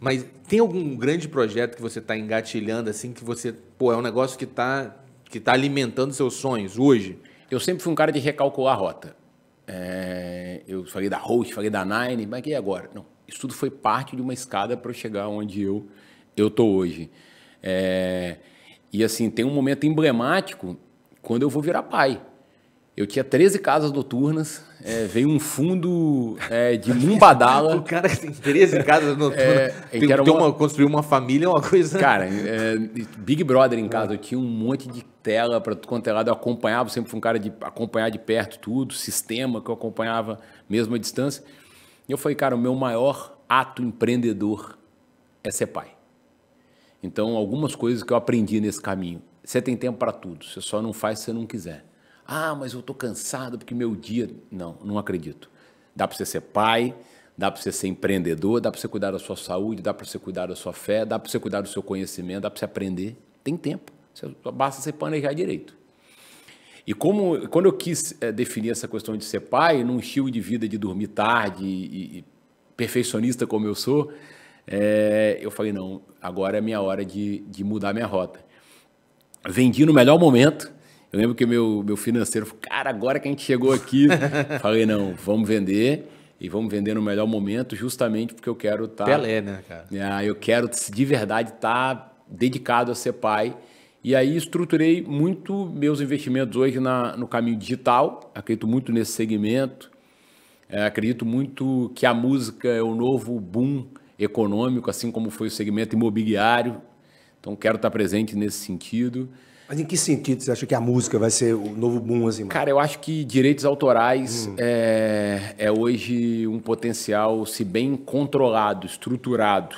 Mas tem algum grande projeto que você está engatilhando, assim, que você. Pô, é um negócio que está que tá alimentando seus sonhos hoje? Eu sempre fui um cara de recalcular a rota. É, eu falei da Host, falei da Nine, mas e agora? Não, isso tudo foi parte de uma escada para eu chegar onde eu eu tô hoje. É, e assim, tem um momento emblemático quando eu vou virar pai. Eu tinha 13 casas noturnas, é, veio um fundo é, de Mumbadala. [laughs] o cara que tem 13 casas noturnas. É, tem, então era uma... uma... construir uma família é uma coisa. Cara, é, Big Brother em é. casa, eu tinha um monte de tela para tudo quanto é lado. Eu acompanhava, sempre fui um cara de acompanhar de perto tudo, sistema que eu acompanhava mesmo à distância. E eu falei, cara, o meu maior ato empreendedor é ser pai. Então, algumas coisas que eu aprendi nesse caminho. Você tem tempo para tudo, você só não faz se você não quiser. Ah, mas eu estou cansado porque meu dia. Não, não acredito. Dá para você ser pai, dá para você ser empreendedor, dá para você cuidar da sua saúde, dá para você cuidar da sua fé, dá para você cuidar do seu conhecimento, dá para você aprender. Tem tempo. basta você planejar direito. E como, quando eu quis é, definir essa questão de ser pai, num estilo de vida de dormir tarde e, e perfeccionista como eu sou, é, eu falei: não, agora é minha hora de, de mudar minha rota. Vendi no melhor momento eu lembro que meu, meu financeiro falou, cara, agora que a gente chegou aqui, [laughs] falei, não, vamos vender e vamos vender no melhor momento, justamente porque eu quero estar. Tá, Pelé, né, cara? É, eu quero de verdade estar tá dedicado a ser pai. E aí estruturei muito meus investimentos hoje na, no caminho digital. Acredito muito nesse segmento. É, acredito muito que a música é o novo boom econômico, assim como foi o segmento imobiliário. Então quero estar tá presente nesse sentido. Mas em que sentido você acha que a música vai ser o novo boom? Assim, Cara, eu acho que direitos autorais hum. é, é hoje um potencial, se bem controlado, estruturado.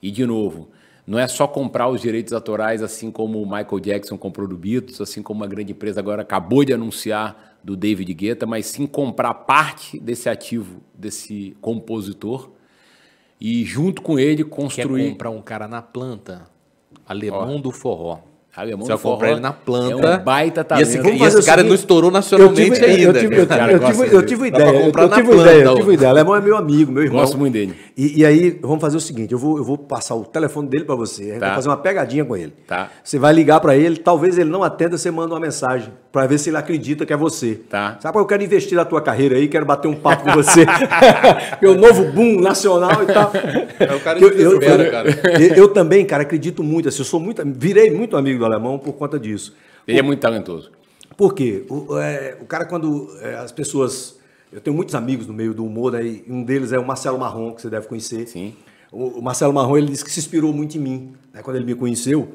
E, de novo, não é só comprar os direitos autorais, assim como o Michael Jackson comprou do Beatles, assim como uma grande empresa agora acabou de anunciar do David Guetta, mas sim comprar parte desse ativo desse compositor e junto com ele construir. Quer comprar um cara na planta, alemão Ó. do forró. Se é Você vai comprar ele na planta. É um baita assim, talento. E esse, e esse cara não estourou nacionalmente ainda. Eu tive, né? eu, tive, ideia. Eu tive, ideia, eu tive ideia. Alemão é, é meu amigo, meu irmão. Gosto muito dele. E, e, aí, vamos fazer o seguinte: eu vou, eu vou passar o telefone dele para você. Tá. Vai fazer uma pegadinha com ele. Tá. Você vai ligar para ele, talvez ele não atenda, você manda uma mensagem para ver se ele acredita que é você. Tá. Sabe, eu quero investir na tua carreira aí, quero bater um papo com você. [laughs] Meu novo boom nacional e tal. É o cara eu, eu, eu, cara. Eu, eu também, cara, acredito muito. Assim, eu sou muito, virei muito amigo do alemão por conta disso. Ele é o, é muito talentoso. Por quê? O, é, o cara, quando é, as pessoas eu tenho muitos amigos no meio do humor, aí um deles é o Marcelo Marrom, que você deve conhecer. Sim. O, Marcelo Marrom, ele disse que se inspirou muito em mim, né, quando ele me conheceu.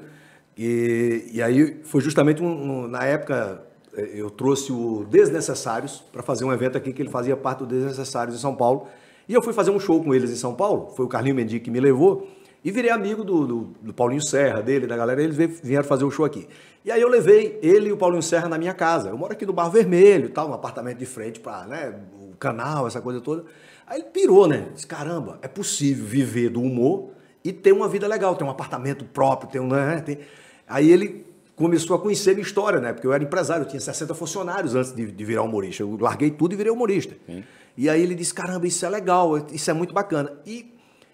E, e aí foi justamente um, um, na época eh, eu trouxe o Desnecessários para fazer um evento aqui que ele fazia parte do Desnecessários em São Paulo. E eu fui fazer um show com eles em São Paulo. Foi o Carlinho Mendi que me levou. E virei amigo do, do, do Paulinho Serra, dele, da galera. Eles vieram fazer o um show aqui. E aí eu levei ele e o Paulinho Serra na minha casa. Eu moro aqui no Barro Vermelho, tal, um apartamento de frente para né, o canal, essa coisa toda. Aí ele pirou, né? Disse, caramba, é possível viver do humor e ter uma vida legal, ter um apartamento próprio, ter um... Né, tem... Aí ele começou a conhecer minha história, né? Porque eu era empresário, eu tinha 60 funcionários antes de, de virar humorista. Eu larguei tudo e virei humorista. Sim. E aí ele disse, caramba, isso é legal, isso é muito bacana. E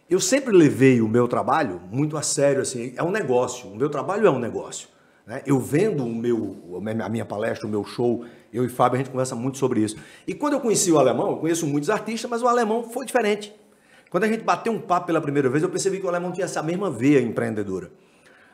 eu sempre levei o meu trabalho muito a sério, assim, é um negócio. O meu trabalho é um negócio. Né? Eu vendo o meu, a minha palestra, o meu show, eu e Fábio, a gente conversa muito sobre isso. E quando eu conheci o alemão, eu conheço muitos artistas, mas o alemão foi diferente. Quando a gente bateu um papo pela primeira vez, eu percebi que o alemão tinha essa mesma veia empreendedora.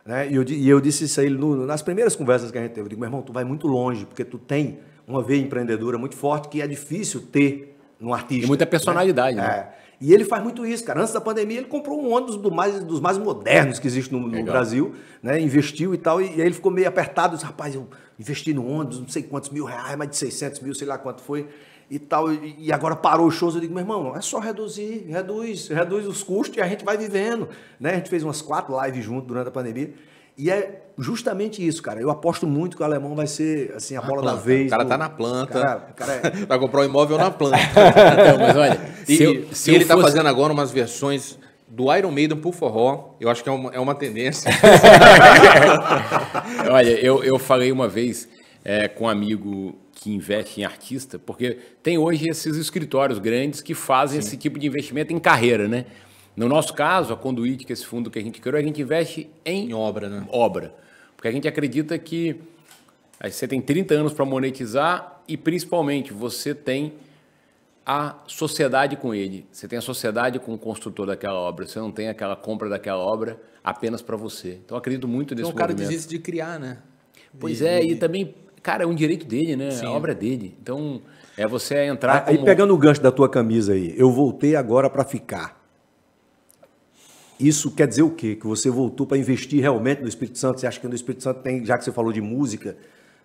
Né? E, eu, e eu disse isso a ele no, nas primeiras conversas que a gente teve. Eu digo, meu irmão, tu vai muito longe, porque tu tem uma veia empreendedora muito forte que é difícil ter num artista. E muita personalidade, né? né? É. E ele faz muito isso, cara. Antes da pandemia, ele comprou um ônibus do mais, dos mais modernos que existe no, no Brasil, né? Investiu e tal. E, e, aí ele ficou meio apertado. Disse, Rapaz, eu investi no ônibus, não sei quantos mil reais, mais de 600 mil, sei lá quanto foi. E tal. E, e agora parou os shows. Eu digo, meu irmão, é só reduzir, reduz, reduz os custos e a gente vai vivendo. Né? A gente fez umas quatro lives junto durante a pandemia. E é justamente isso, cara. Eu aposto muito que o alemão vai ser assim a, bola planta. da vez. O cara do... tá na planta. Cara, cara é [laughs] comprar um imóvel na planta. [laughs] Não, mas olha, se, eu, se ele tá fosse... tá fazendo agora umas versões do Iron Maiden pro forró, eu acho que é uma, é uma tendência. [laughs] olha, eu, eu falei uma vez é, com um amigo que investe em artista, porque tem hoje esses escritórios grandes que fazem Sim. esse tipo de investimento em carreira, né? No nosso caso, a conduíte que é esse fundo que a gente criou, a gente investe em, em obra, né? obra. Porque a gente acredita que você tem 30 anos para monetizar e, principalmente, você tem a sociedade com ele. Você tem a sociedade com o construtor daquela obra. Você não tem aquela compra daquela obra apenas para você. Então, acredito muito então, nesse então, movimento. Então, o cara desiste de criar, né? Pois e, é, e... e também, cara, é um direito dele, né? Sim. A obra é dele. Então, é você entrar Aí, como... pegando o gancho da tua camisa aí, eu voltei agora para ficar. Isso quer dizer o quê? Que você voltou para investir realmente no Espírito Santo? Você acha que no Espírito Santo tem, já que você falou de música,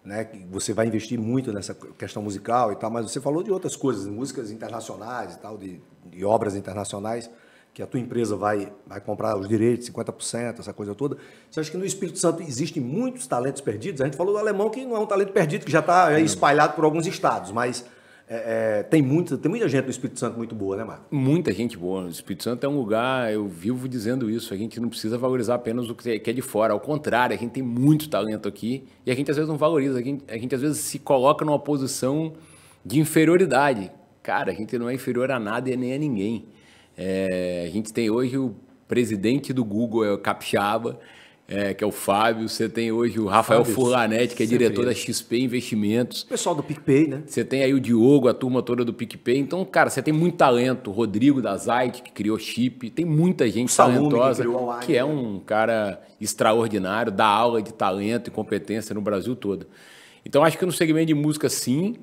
né, que você vai investir muito nessa questão musical e tal, mas você falou de outras coisas, músicas internacionais e tal, de, de obras internacionais, que a tua empresa vai, vai comprar os direitos, 50%, essa coisa toda. Você acha que no Espírito Santo existem muitos talentos perdidos? A gente falou do alemão que não é um talento perdido, que já está espalhado por alguns estados, mas é, é, tem, muito, tem muita gente no Espírito Santo muito boa, né, Marco? Muita gente boa. O Espírito Santo é um lugar, eu vivo dizendo isso, a gente não precisa valorizar apenas o é, que é de fora. Ao contrário, a gente tem muito talento aqui e a gente às vezes não valoriza, a gente, a gente às vezes se coloca numa posição de inferioridade. Cara, a gente não é inferior a nada e nem a ninguém. É, a gente tem hoje o presidente do Google, é o Capixaba, é, que é o Fábio. Você tem hoje o Rafael Fábio, Furlanetti, que é diretor da XP Investimentos. O pessoal do PicPay, né? Você tem aí o Diogo, a turma toda do PicPay. Então, cara, você tem muito talento. O Rodrigo da Zait, que criou chip. Tem muita gente Salume, talentosa, que, online, que é né? um cara extraordinário, dá aula de talento e competência no Brasil todo. Então, acho que no segmento de música, sim.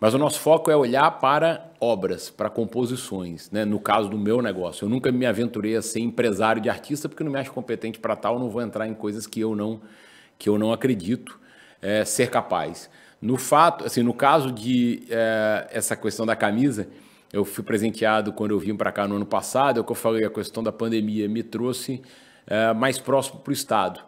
Mas o nosso foco é olhar para obras, para composições. Né? No caso do meu negócio, eu nunca me aventurei a ser empresário de artista porque não me acho competente para tal, não vou entrar em coisas que eu não, que eu não acredito é, ser capaz. No fato, assim, no caso de é, essa questão da camisa, eu fui presenteado quando eu vim para cá no ano passado, é o que eu falei, a questão da pandemia me trouxe é, mais próximo para o Estado.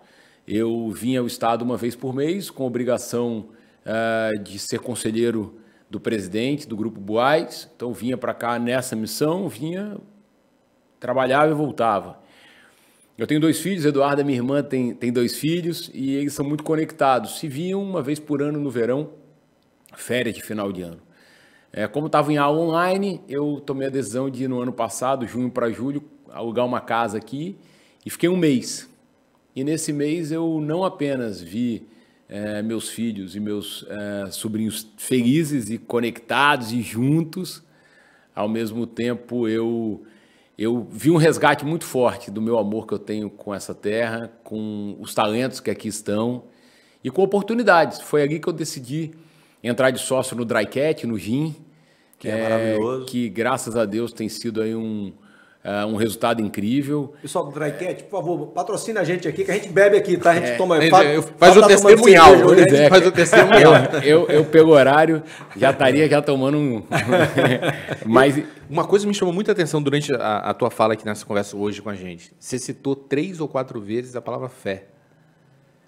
Eu vinha ao Estado uma vez por mês, com obrigação é, de ser conselheiro do presidente do grupo Buais, então vinha para cá nessa missão, vinha, trabalhava e voltava. Eu tenho dois filhos, Eduardo, minha irmã, tem, tem dois filhos e eles são muito conectados. Se viam uma vez por ano no verão, férias de final de ano. É, como estava em aula online, eu tomei a decisão de, no ano passado, junho para julho, alugar uma casa aqui e fiquei um mês. E nesse mês eu não apenas vi é, meus filhos e meus é, sobrinhos felizes e conectados e juntos. Ao mesmo tempo, eu eu vi um resgate muito forte do meu amor que eu tenho com essa terra, com os talentos que aqui estão e com oportunidades. Foi ali que eu decidi entrar de sócio no Drycat, no GIM. Que é, é maravilhoso. Que graças a Deus tem sido aí um, uh, um resultado incrível. Pessoal do Drycat, por favor, patrocina a gente aqui, que a gente bebe aqui, tá? A gente é, toma. É, faz, o tá testemunhal. Cerveja, é, faz o testemunhal. Eu, eu, eu horário, já estaria já tomando um. [laughs] Mas. Uma coisa me chamou muita atenção durante a, a tua fala aqui nessa conversa hoje com a gente. Você citou três ou quatro vezes a palavra fé.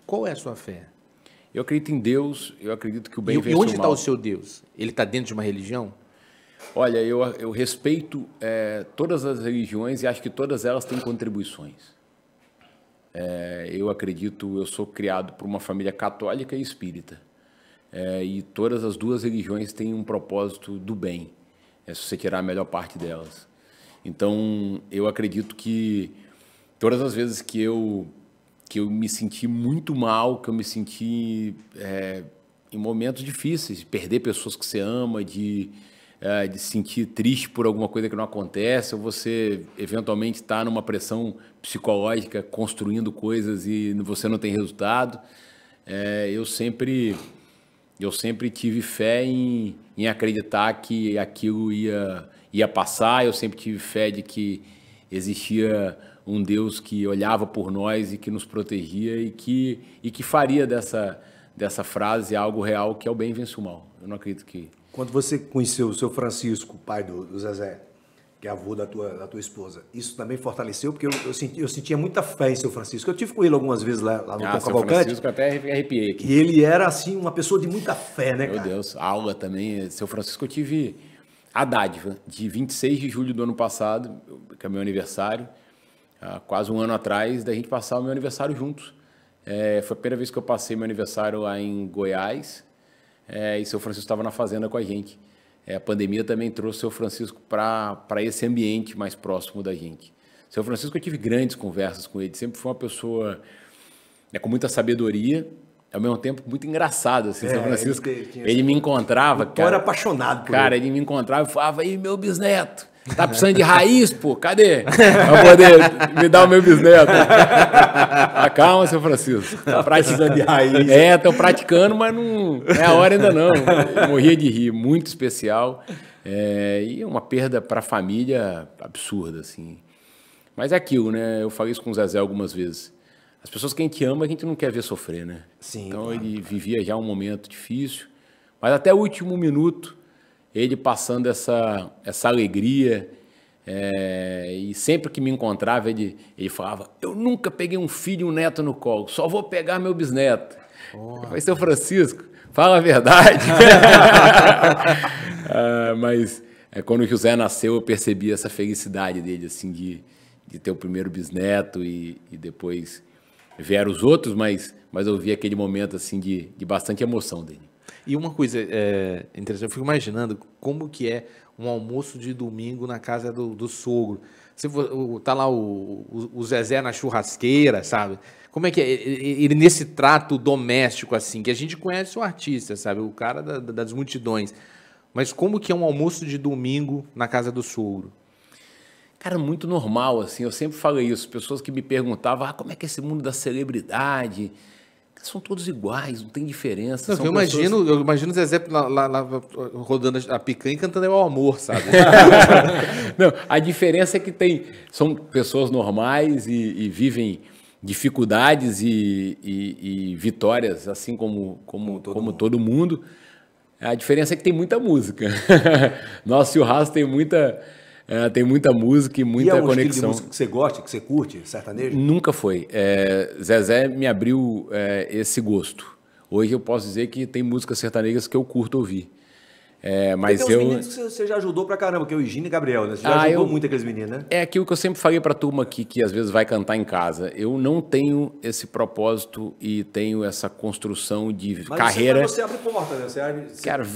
Qual é a sua fé? Eu acredito em Deus, eu acredito que o bem e, vence o mal. E onde está o seu Deus? Ele está dentro de uma religião? Olha, eu, eu respeito é, todas as religiões e acho que todas elas têm contribuições. É, eu acredito, eu sou criado por uma família católica e espírita. É, e todas as duas religiões têm um propósito do bem, é, se você tirar a melhor parte delas. Então, eu acredito que todas as vezes que eu, que eu me senti muito mal, que eu me senti é, em momentos difíceis, de perder pessoas que você ama, de é, de se sentir triste por alguma coisa que não acontece, ou você eventualmente está numa pressão psicológica construindo coisas e você não tem resultado. É, eu sempre eu sempre tive fé em, em acreditar que aquilo ia, ia passar, eu sempre tive fé de que existia um Deus que olhava por nós e que nos protegia e que, e que faria dessa, dessa frase algo real que é o bem vence o mal. Eu não acredito que quando você conheceu o seu Francisco, pai do, do Zezé, que é avô da tua, da tua esposa, isso também fortaleceu, porque eu, eu, senti, eu sentia muita fé em seu Francisco. Eu tive com ele algumas vezes lá, lá no ah, Tom Cavalcante. Francisco até arrepiei aqui. E ele era, assim, uma pessoa de muita fé, né, Meu cara? Meu Deus, a aula também. Seu Francisco, eu tive a dádiva de 26 de julho do ano passado, que é meu aniversário, ah, quase um ano atrás, da gente passar o meu aniversário juntos. É, foi a primeira vez que eu passei meu aniversário lá em Goiás é, e seu Francisco estava na fazenda com a gente. É, a pandemia também trouxe seu Francisco para esse ambiente mais próximo da gente. Seu Francisco, eu tive grandes conversas com ele, sempre foi uma pessoa né, com muita sabedoria, ao mesmo tempo muito engraçado, assim, é, Francisco. Ele, ele me encontrava, cara. era apaixonado por cara, ele. Cara, ele me encontrava e falava, e meu bisneto? Tá precisando de raiz, pô? Cadê? Pra poder me dar o meu bisneto. Acalma, tá, seu Francisco. Tá praticando de raiz. É, tô praticando, mas não é a hora ainda não. morria de rir, muito especial. É, e é uma perda para a família absurda, assim. Mas é aquilo, né? Eu falei isso com o Zezé algumas vezes. As pessoas que a gente ama, a gente não quer ver sofrer, né? Sim. Então claro. ele vivia já um momento difícil, mas até o último minuto ele passando essa, essa alegria. É, e sempre que me encontrava, ele, ele falava: Eu nunca peguei um filho e um neto no colo, só vou pegar meu bisneto. Oh. ser o Francisco, fala a verdade. [laughs] Ah, mas é, quando o José nasceu, eu percebi essa felicidade dele, assim, de, de ter o primeiro bisneto e, e depois vieram os outros, mas, mas eu vi aquele momento, assim, de, de bastante emoção dele. E uma coisa é, interessante, eu fico imaginando como que é um almoço de domingo na casa do, do sogro. Você, tá lá o, o, o, Zezé na churrasqueira, sabe? Como é que é ele nesse trato doméstico, assim, que a gente conhece o artista, sabe? O cara da, das multidões. Mas como que é um almoço de domingo na casa do sogro? Cara, muito normal, assim. Eu sempre falei isso. Pessoas que me perguntavam, ah, como é que é esse mundo da celebridade? são todos iguais, não tem diferença. Não, eu, imagino, pessoas... eu imagino o Zezé lá, lá, lá, rodando a picanha e cantando É o Amor, sabe? [laughs] não, a diferença é que tem, são pessoas normais e, e vivem dificuldades e, e, e, vitórias, assim como, como, como, todo, como mundo. todo mundo. A diferença é que tem muita música. [laughs] Nosso Raso tem muita é, tem muita música e muita e é um conexão. música que você gosta, que você curte, sertanejo? Nunca foi. É, Zezé me abriu é, esse gosto. Hoje eu posso dizer que tem músicas sertanejas que eu curto ouvir. É, mas tem eu... meninos que você já ajudou pra caramba, que é o Higiene e Gabriel, né? Você já ah, ajudou eu... muito aqueles meninos, né? É aquilo que eu sempre falei pra turma aqui, que às vezes vai cantar em casa. Eu não tenho esse propósito e tenho essa construção de mas carreira. Você, mas você abre porta, né? Você abre... Cara,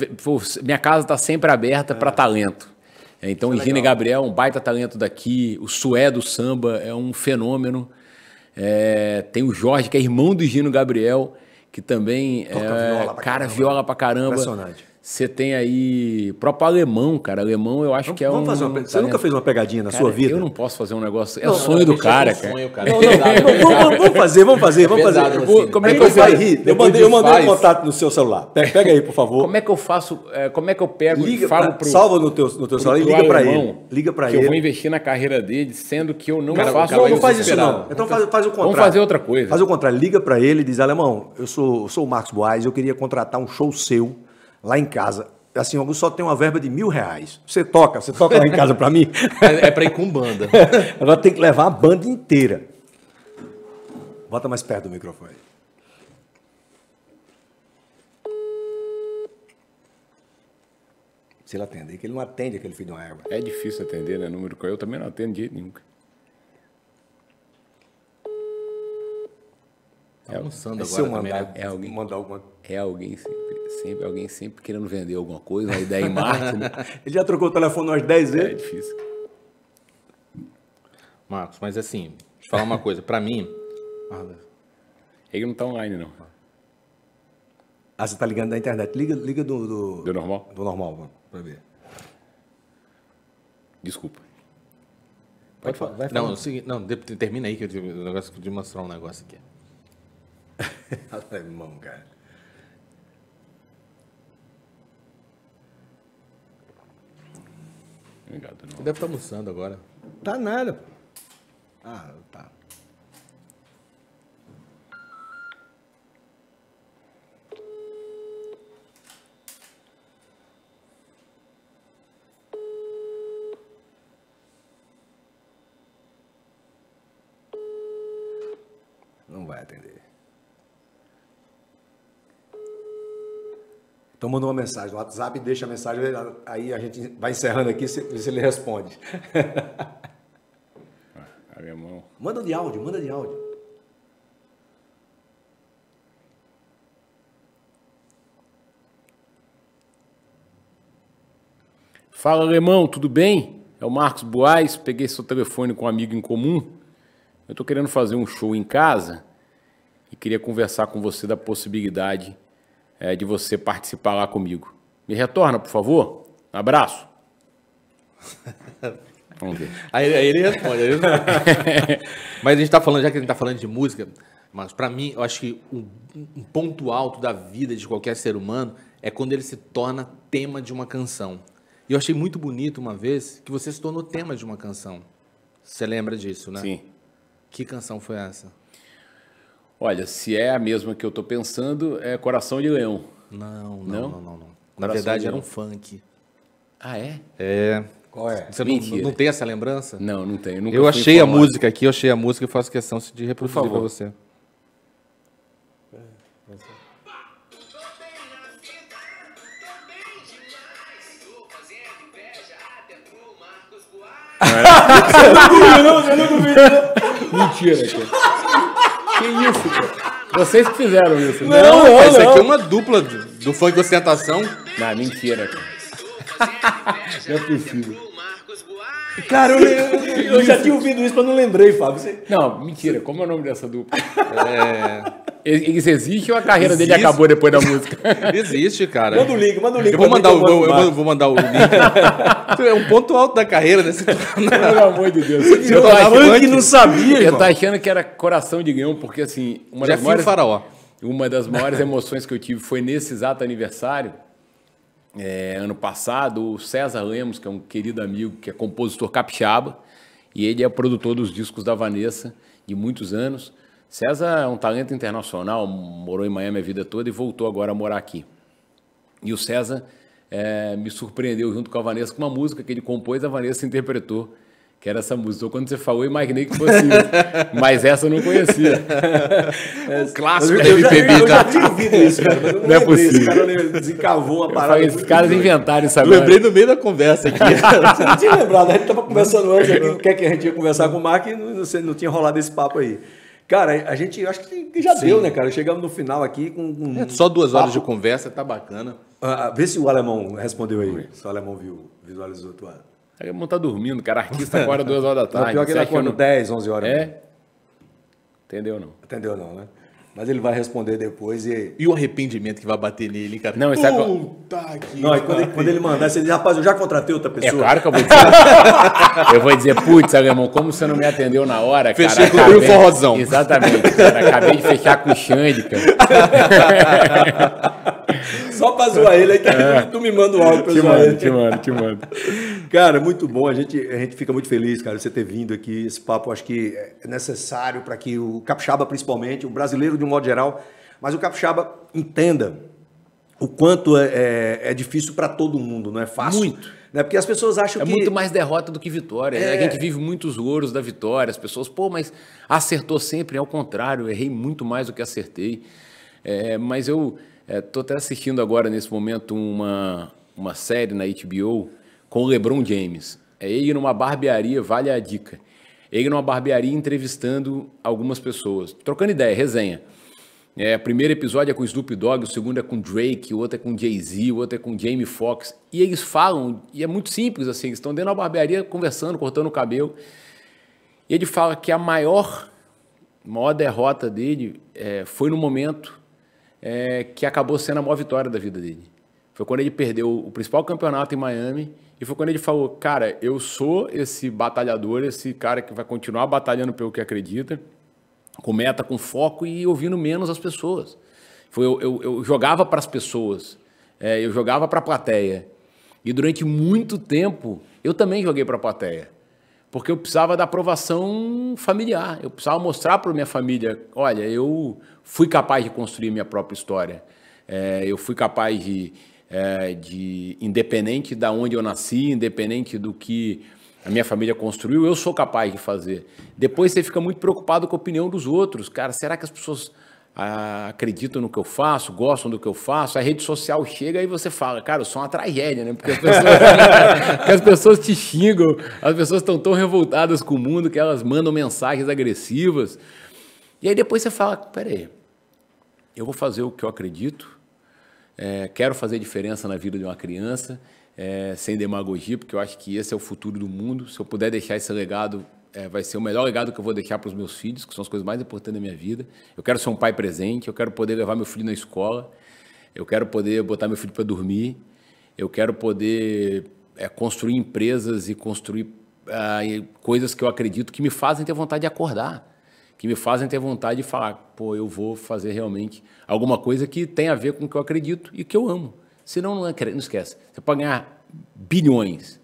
minha casa tá sempre aberta é. pra talento. É, então, Isso é e Gabriel, um baita talento daqui. O Sué do samba é um fenômeno. É, tem o Jorge, que é irmão do Gino Gabriel, que também Toca é viola cara caramba. viola pra caramba. Impressionante. Você tem aí próprio alemão, cara. Alemão eu acho que é um. Fazer uma, você nunca fez uma pegadinha na cara, sua vida? Eu não posso fazer um negócio. É não, o sonho do cara, cara. Sonho, cara. Não, [laughs] vamos, vamos, fazer, vamos fazer, vamos fazer. como é, é que eu vai rir? Eu mandei, eu mandei um contato no seu celular. Pega, aí, por favor. Como é que eu faço? É, como é que eu pego liga, e falo pro. Salva no teu, no teu celular e liga para ele. Liga para ele. Eu vou investir na carreira dele, sendo que eu não cara, faço. Não, não faz isso, não. Então faz, faz o contrário. Vamos fazer outra coisa. Faz o contrário. Liga para ele e diz: Alemão, eu sou, sou o Marcos Boaz, eu queria contratar um show seu lá em casa. Assim, alguns só tem uma verba de mil reais. Você toca, você toca lá em casa para mim? [laughs] É, é para ir com banda. [laughs] agora tem que levar a banda inteira. Bota mais perto do microfone. Se ele atender, que ele não atende aquele filho de uma erva. É difícil atender, né? Número que eu também não atendo de jeito nenhum. Tá é, almoçando agora. Se eu mandar, é alguém. mandar alguma é alguém sempre, sempre, alguém sempre querendo vender alguma coisa, uma ideia em [laughs] marketing. Né? Ele já trocou o telefone umas 10 é vezes? É, é difícil. Marcos, mas assim, te falar uma coisa, para mim. Ele não tá online, não. Ah, você tá ligando da internet. Liga, liga do, do. Do normal? Do normal, pra ver. Desculpa. Pode, falar. Vai não, é não, termina aí que eu, eu, mostrar um negócio aqui. [laughs] Alemão, cara. Obrigado, Você Deve estar almoçando agora. Tá nada, pô. Ah, tá. Então manda uma mensagem no WhatsApp, deixa a mensagem, aí a gente vai encerrando aqui se, se ele responde. [laughs] a minha mão. Manda de áudio, manda de áudio. Fala alemão, tudo bem? É o Marcos Boaz, peguei seu telefone com um amigo em comum. Eu estou querendo fazer um show em casa e queria conversar com você da possibilidade é, de você participar lá comigo. Me retorna, por favor. Abraço. [laughs] Vamos ver. Aí, aí ele responde. Aí ele... [laughs] Mas a gente está falando, já que a gente está falando de música, mas para mim, eu acho que um, um, ponto alto da vida de qualquer ser humano é quando ele se torna tema de uma canção. E eu achei muito bonito uma vez que você se tornou tema de uma canção. Você lembra disso, né? Sim. Que canção foi essa? Olha, se é a mesma que eu tô pensando, é Coração de Leão. Não, não, não, não. não, não. Na verdade era um funk. Ah, é? É. Qual é? Você não, não, tem essa lembrança? Não, não tenho. Eu, eu achei informado. a música aqui, eu achei a música e faço questão de reproduzir pra você. Não era... você [laughs] não duvido, não. Mentira, cara. Que isso, cara? Vocês que fizeram isso. Não, né? não, não isso aqui é uma dupla do funk ostentação. Não, mentira, cara. [laughs] não é possível. Marcos Cara, eu, eu, eu já tinha ouvido isso, mas não lembrei, Fábio. Você... Não, mentira. Como é o nome dessa dupla? É... Isso é, existe ou a carreira existe. dele acabou depois da música? [laughs] Existe, cara. Manda o link, manda o link. Eu vou mandar, o, eu, eu, vou mandar o link. [laughs] é um ponto alto da carreira, né? [laughs] Pelo amor de Deus. eu tava tá que não sabia, Eu tava achando que era coração de leão, porque assim... Uma já das maiores, faraó. Uma das maiores emoções que eu tive foi nesse exato aniversário é, ano passado, o César Lemos, que é um querido amigo, que é compositor capixaba, e ele é produtor dos discos da Vanessa de muitos anos. César é um talento internacional, morou em Miami a vida toda e voltou agora a morar aqui. E o César é, me surpreendeu junto com a Vanessa com uma música que ele compôs, a Vanessa interpretou que era essa música. Ou quando você falou, eu imaginei que fosse [laughs] mas essa eu não conhecia. [laughs] é, o clássico eu, da MPB. Eu já tá? tinha ouvido isso, cara. Mas eu não, não é possível. Esse cara desencavou a parada. Falei, esses caras inventaram isso agora. Lembrei no meio da conversa aqui. [laughs] você não tinha lembrado, a gente estava conversando antes aqui, quer que a gente ia conversar com o Mark e não, não tinha rolado esse papo aí. Cara, a gente acho que já Sim. deu, né, cara? Chegamos no final aqui com. é, só duas horas de conversa, tá bacana. Ah, vê se o alemão respondeu aí. Se o alemão viu, visualizou a tua. Aí o irmão tá dormindo, cara. Artista acorda duas horas da tarde. [laughs] Não, pior que ele acorda 10, 11 horas. É? Entendeu não? Entendeu não, né? Mas ele vai responder depois e. E o arrependimento que vai bater nele, cara. Não, isso é Puta é... que. Não, quando, ele, quando ele mandar, você diz, rapaz, eu já contratei outra é pessoa. É claro que eu vou dizer. [laughs] eu vou dizer, putz, alemão, como você não me atendeu na hora, Fechei cara. Fechei com o forrozão. Exatamente, cara. Acabei de fechar com o Xande, cara. [laughs] Só pra zoar ele aí, que é. tu me manda o um áudio pra te zoar mando, ele. Te mando, te mando. Cara, muito bom. A gente, a gente fica muito feliz, cara, você ter vindo aqui. Esse papo acho que é necessário para que o capixaba, principalmente, o brasileiro de um modo geral. Mas o capixaba, entenda o quanto é, é, é difícil para todo mundo, não é fácil. Muito. Né? Porque as pessoas acham é que. É muito mais derrota do que vitória. É... Né? A gente vive muitos ouros da vitória. As pessoas, pô, mas acertou sempre. Ao contrário, errei muito mais do que acertei. É, mas eu estou é, até assistindo agora, nesse momento, uma, uma série na HBO com o LeBron James. É ele numa barbearia, vale a dica ele numa barbearia entrevistando algumas pessoas, trocando ideia, resenha. É, o primeiro episódio é com Snoop Dogg, o segundo é com Drake, o outro é com Jay-Z, o outro é com Jamie Foxx. E eles falam, e é muito simples assim, eles estão dentro da barbearia conversando, cortando o cabelo. E ele fala que a maior, maior derrota dele é, foi no momento é, que acabou sendo a maior vitória da vida dele. Foi quando ele perdeu o principal campeonato em Miami e foi quando ele falou: Cara, eu sou esse batalhador, esse cara que vai continuar batalhando pelo que acredita, com meta, com foco e ouvindo menos as pessoas. Foi, eu, eu, eu jogava para as pessoas, é, eu jogava para a plateia. E durante muito tempo eu também joguei para a plateia, porque eu precisava da aprovação familiar, eu precisava mostrar para minha família: Olha, eu fui capaz de construir minha própria história. É, eu fui capaz de, é, de independente da onde eu nasci, independente do que a minha família construiu, eu sou capaz de fazer. Depois você fica muito preocupado com a opinião dos outros. Cara, será que as pessoas ah, acreditam no que eu faço, gostam do que eu faço? A rede social chega e você fala, cara, eu sou uma tragédia, né? Porque as pessoas, [laughs] porque as pessoas te xingam, as pessoas estão tão revoltadas com o mundo que elas mandam mensagens agressivas. E aí depois você fala, peraí, eu vou fazer o que eu acredito, é, quero fazer diferença na vida de uma criança, é, sem demagogia, porque eu acho que esse é o futuro do mundo. Se eu puder deixar esse legado, é, vai ser o melhor legado que eu vou deixar para os meus filhos, que são as coisas mais importantes da minha vida. Eu quero ser um pai presente, eu quero poder levar meu filho na escola, eu quero poder botar meu filho para dormir, eu quero poder é, construir empresas e construir ah, coisas que eu acredito que me fazem ter vontade de acordar que me fazem ter vontade de falar, pô, eu vou fazer realmente alguma coisa que tem a ver com o que eu acredito e que eu amo. Senão, não, é, não esquece, você pode ganhar bilhões,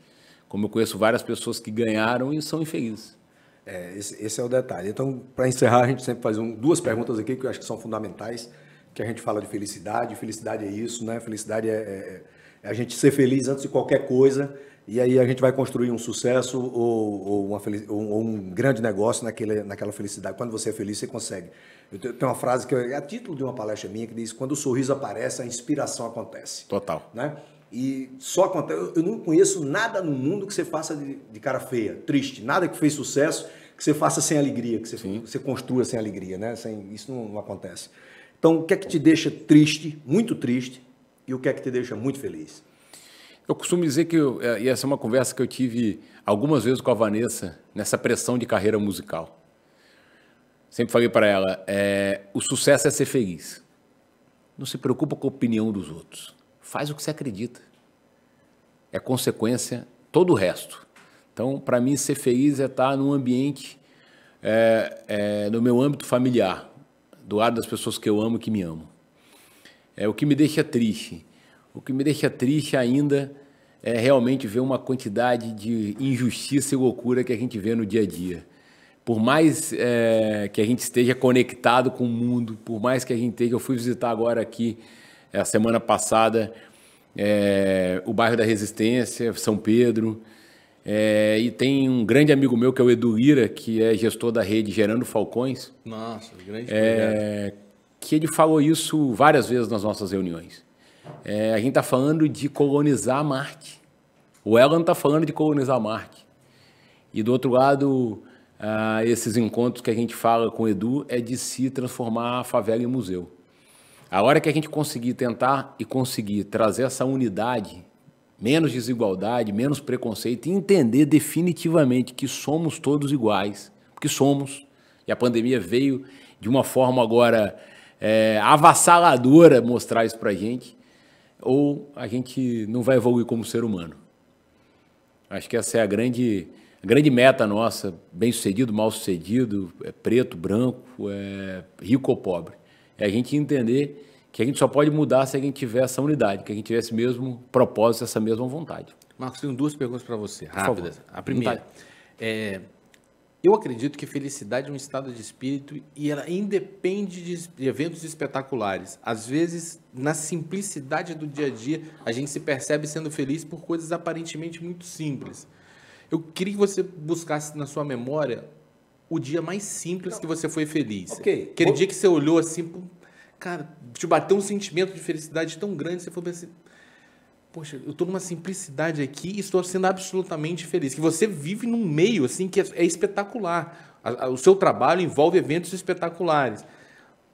como eu conheço várias pessoas que ganharam e são infelizes. É, esse, esse é o detalhe. Então, para encerrar, a gente sempre faz um, duas perguntas aqui que eu acho que são fundamentais, que a gente fala de felicidade, felicidade é isso, né? Felicidade é, é, é a gente ser feliz antes de qualquer coisa, e aí a gente vai construir um sucesso ou, ou, uma, ou, um grande negócio naquele, naquela felicidade. Quando você é feliz, você consegue. Eu tenho uma frase que é a título de uma palestra minha que diz: quando o sorriso aparece, a inspiração acontece. Total. Né? E só acontece. Eu não conheço nada no mundo que você faça de, de cara feia, triste. Nada que fez sucesso que você faça sem alegria, que você, você construa sem alegria, né? Sem, isso não, não acontece. Então, o que é que te deixa triste, muito triste, e o que é que te deixa muito feliz? Eu costumo dizer que, eu, é, e essa é uma conversa que eu tive algumas vezes com a Vanessa, nessa pressão de carreira musical. Sempre falei para ela: é, o sucesso é ser feliz. Não se preocupa com a opinião dos outros. Faz o que você acredita. É consequência todo o resto. Então, para mim, ser feliz é estar num ambiente, é, é, no meu âmbito familiar, do lado das pessoas que eu amo e que me amam. É, o que me deixa triste o que me deixa triste ainda é realmente ver uma quantidade de injustiça e loucura que a gente vê no dia a dia. Por mais é, que a gente esteja conectado com o mundo, por mais que a gente esteja. Eu fui visitar agora aqui, é, a semana passada, é, o bairro da Resistência, São Pedro. É, e tem um grande amigo meu que é o Edu Lira, que é gestor da rede Gerando Falcões. Nossa, grande. É, que ele falou isso várias vezes nas nossas reuniões. É, a gente está falando de colonizar Marte. O Elon está falando de colonizar Marte. E do outro lado, ah, esses encontros que a gente fala com o Edu é de se transformar a favela em museu. A hora que a gente conseguir tentar e conseguir trazer essa unidade, menos desigualdade, menos preconceito, e entender definitivamente que somos todos iguais, que somos, e a pandemia veio de uma forma agora é, avassaladora mostrar isso para a gente ou a gente não vai evoluir como ser humano. Acho que essa é a grande, a grande meta nossa, bem-sucedido, mal-sucedido, é preto, branco, é rico ou pobre. É a gente entender que a gente só pode mudar se a gente tiver essa unidade, que a gente tiver esse mesmo propósito, essa mesma vontade. Marcos, tenho duas perguntas para você, rápidas. A primeira, é, eu acredito que felicidade é um estado de espírito e ela independe de eventos espetaculares. Às vezes, na simplicidade do dia a dia, a gente se percebe sendo feliz por coisas aparentemente muito simples. Eu queria que você buscasse na sua memória o dia mais simples Não. que você foi feliz. Okay. Aquele Vou... dia que você olhou assim, cara, te bateu um sentimento de felicidade tão grande, você falou assim, poxa, eu estou numa simplicidade aqui e estou sendo absolutamente feliz. Que você vive num meio assim que é, é espetacular. A, a, o seu trabalho envolve eventos espetaculares.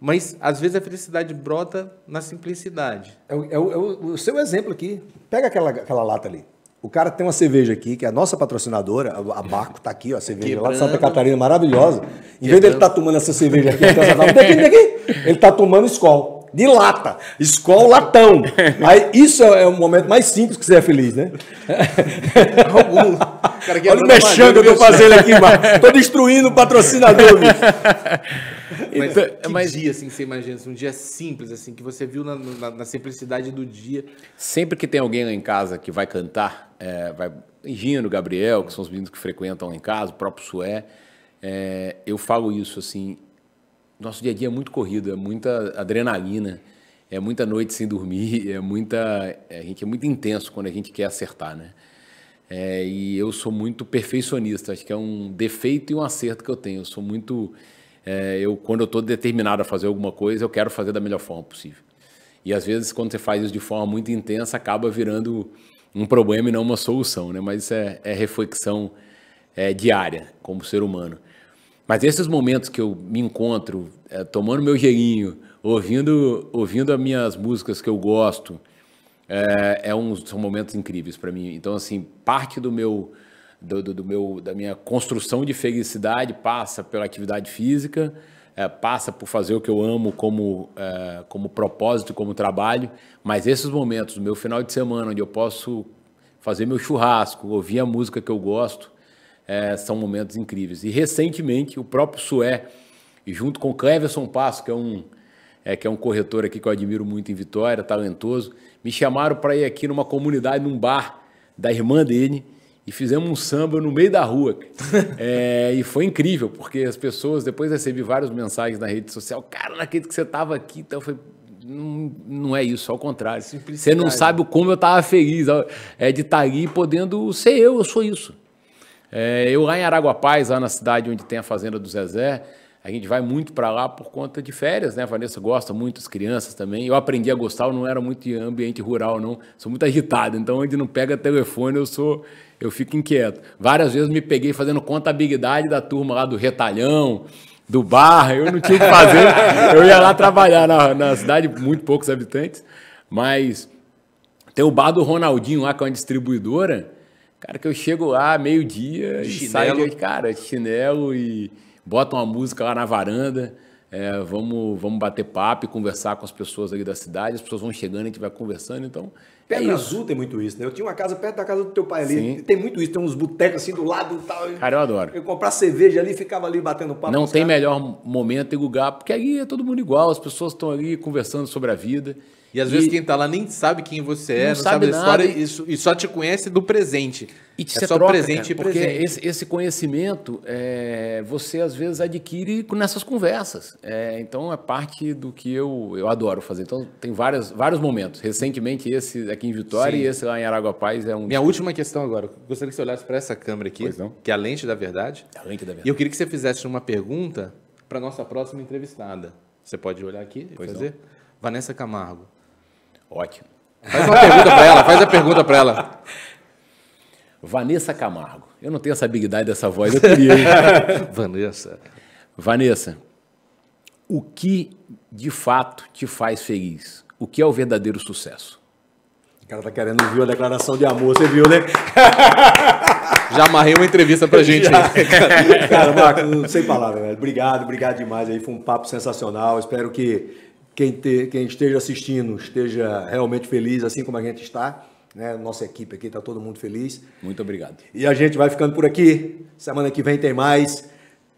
Mas às vezes a felicidade brota na simplicidade. É, o, é o, é o seu exemplo aqui. Pega aquela, aquela lata ali. O cara tem uma cerveja aqui, que é a nossa patrocinadora, a Baco tá aqui, ó, a cerveja Quebrando. lá de Santa Catarina, maravilhosa. Em Quebrando. vez dele estar tá tomando essa cerveja aqui, ele está ele tá tomando Skol de lata. o latão. [laughs] Aí, isso é, é o momento mais simples que você é feliz, né? [laughs] Algum. Cara, Olha é o mexendo que eu estou fazendo aqui embaixo. Estou destruindo o patrocinador, [laughs] bicho. Mas, então, que mas... dia assim que você imagina? Assim, um dia simples, assim, que você viu na, na, na, simplicidade do dia. Sempre que tem alguém lá em casa que vai cantar, é, vai. Gino, Gabriel, que são os meninos que frequentam lá em casa, o próprio Sué. É, eu falo isso assim, nosso dia a dia é muito corrido, é muita adrenalina, é muita noite sem dormir, [laughs] é muita. É, a gente é muito intenso quando a gente quer acertar, né? É, e eu sou muito perfeccionista, acho que é um defeito e um acerto que eu tenho. Eu sou muito. É, eu, quando eu estou determinado a fazer alguma coisa, eu quero fazer da melhor forma possível. E às vezes, quando você faz isso de forma muito intensa, acaba virando um problema e não uma solução, né? Mas isso é, é reflexão é, diária como ser humano. Mas esses momentos que eu me encontro é, tomando meu gelinho, ouvindo, ouvindo as minhas músicas que eu gosto, é, é um, são momentos incríveis para mim. Então, assim, parte do meu, do, do, do, meu, da minha construção de felicidade passa pela atividade física, é, passa por fazer o que eu amo como, é, como propósito, como trabalho. Mas esses momentos, meu final de semana, onde eu posso fazer meu churrasco, ouvir a música que eu gosto, é, são momentos incríveis. E recentemente, o próprio Sué, junto com Cleverson Passo, que é um, é, que é um corretor aqui que eu admiro muito em Vitória, talentoso, me chamaram para ir aqui numa comunidade, num bar da irmã dele, e fizemos um samba no meio da rua. [laughs] É, e foi incrível, porque as pessoas, depois recebi várias mensagens na rede social, cara, naquele que você estava aqui, então foi. Não, não é isso, ao contrário. Você não sabe como eu estava feliz é, de estar tá ali podendo ser eu, eu sou isso. É, eu lá em Araguapaz, lá na cidade onde tem a fazenda do Zezé, a gente vai muito para lá por conta de férias, né? A Vanessa gosta muito, as crianças também. Eu aprendi a gostar, eu não era muito de ambiente rural, não. Sou muito agitado, então onde não pega telefone eu sou, eu fico inquieto. Várias vezes me peguei fazendo contabilidade da turma lá do retalhão, do bar, eu não tinha o que fazer. eu ia lá trabalhar na, na cidade, muito poucos habitantes, mas tem o bar do Ronaldinho lá, que é uma distribuidora Cara, que eu chego lá meio-dia e chinelo. saio de, cara, chinelo e boto uma música lá na varanda. É, vamos, vamos bater papo e conversar com as pessoas ali da cidade. As pessoas vão chegando, e a gente vai conversando, então. É Pedra é Azul tem muito isso, né? Eu tinha uma casa perto da casa do teu pai ali. Sim. Tem muito isso, tem uns botecos assim do lado e tal. Cara, eu adoro. Eu comprar cerveja ali ficava ali batendo papo. Não assim, tem cara. Ah. melhor momento e lugar, porque ali é todo mundo igual, as pessoas estão ali conversando sobre a vida. E às e vezes quem está lá nem sabe quem você é, não, não sabe, sabe história e, e, só te conhece do presente. E é te é só troca, presente cara, e porque Esse, esse conhecimento é, você às vezes adquire nessas conversas. É, então é parte do que eu, eu adoro fazer. Então tem várias, vários momentos. Recentemente esse aqui em Vitória Sim. e esse lá em Aragua Paz é um. Minha tipo... última questão agora. Gostaria que você olhasse para essa câmera aqui, que é a lente da verdade. A lente da verdade. E eu queria que você fizesse uma pergunta para nossa próxima entrevistada. Você pode olhar aqui e pois fazer. Não. Vanessa Camargo, Ótimo. Faz uma pergunta para ela, faz a pergunta para ela. Vanessa Camargo. Eu não tenho essa habilidade dessa voz, eu queria. [laughs] Vanessa. Vanessa, o que de fato te faz feliz? O que é o verdadeiro sucesso? O cara tá querendo ouvir a declaração de amor, você viu, né? [laughs] Já amarrei uma entrevista pra gente. Já. Cara, Marco, sem palavras, velho. Obrigado, obrigado demais aí. Foi um papo sensacional. Espero que quem, te, quem esteja assistindo esteja realmente feliz, assim como a gente está. Né? Nossa equipe aqui está todo mundo feliz. Muito obrigado. E a gente vai ficando por aqui. Semana que vem tem mais.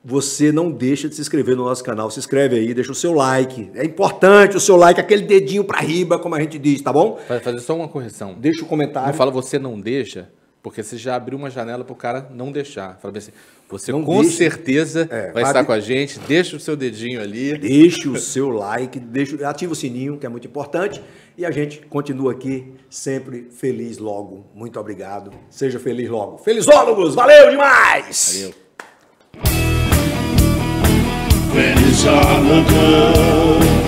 Você não deixa de se inscrever no nosso canal. Se inscreve aí, deixa o seu like. É importante o seu like, aquele dedinho para riba, como a gente diz, tá bom? fazer só uma correção. Deixa o comentário. Não fala você não deixa. Porque você já abriu uma janela para o cara não deixar. Fala assim, você não com deixe, certeza é, vai estar de... com a gente, deixa o seu dedinho ali. Deixa o seu like, deixa, ativa o sininho, que é muito importante. E a gente continua aqui sempre feliz logo. Muito obrigado. Seja feliz logo. Felizólogos, valeu demais! Valeu. Felizólogos.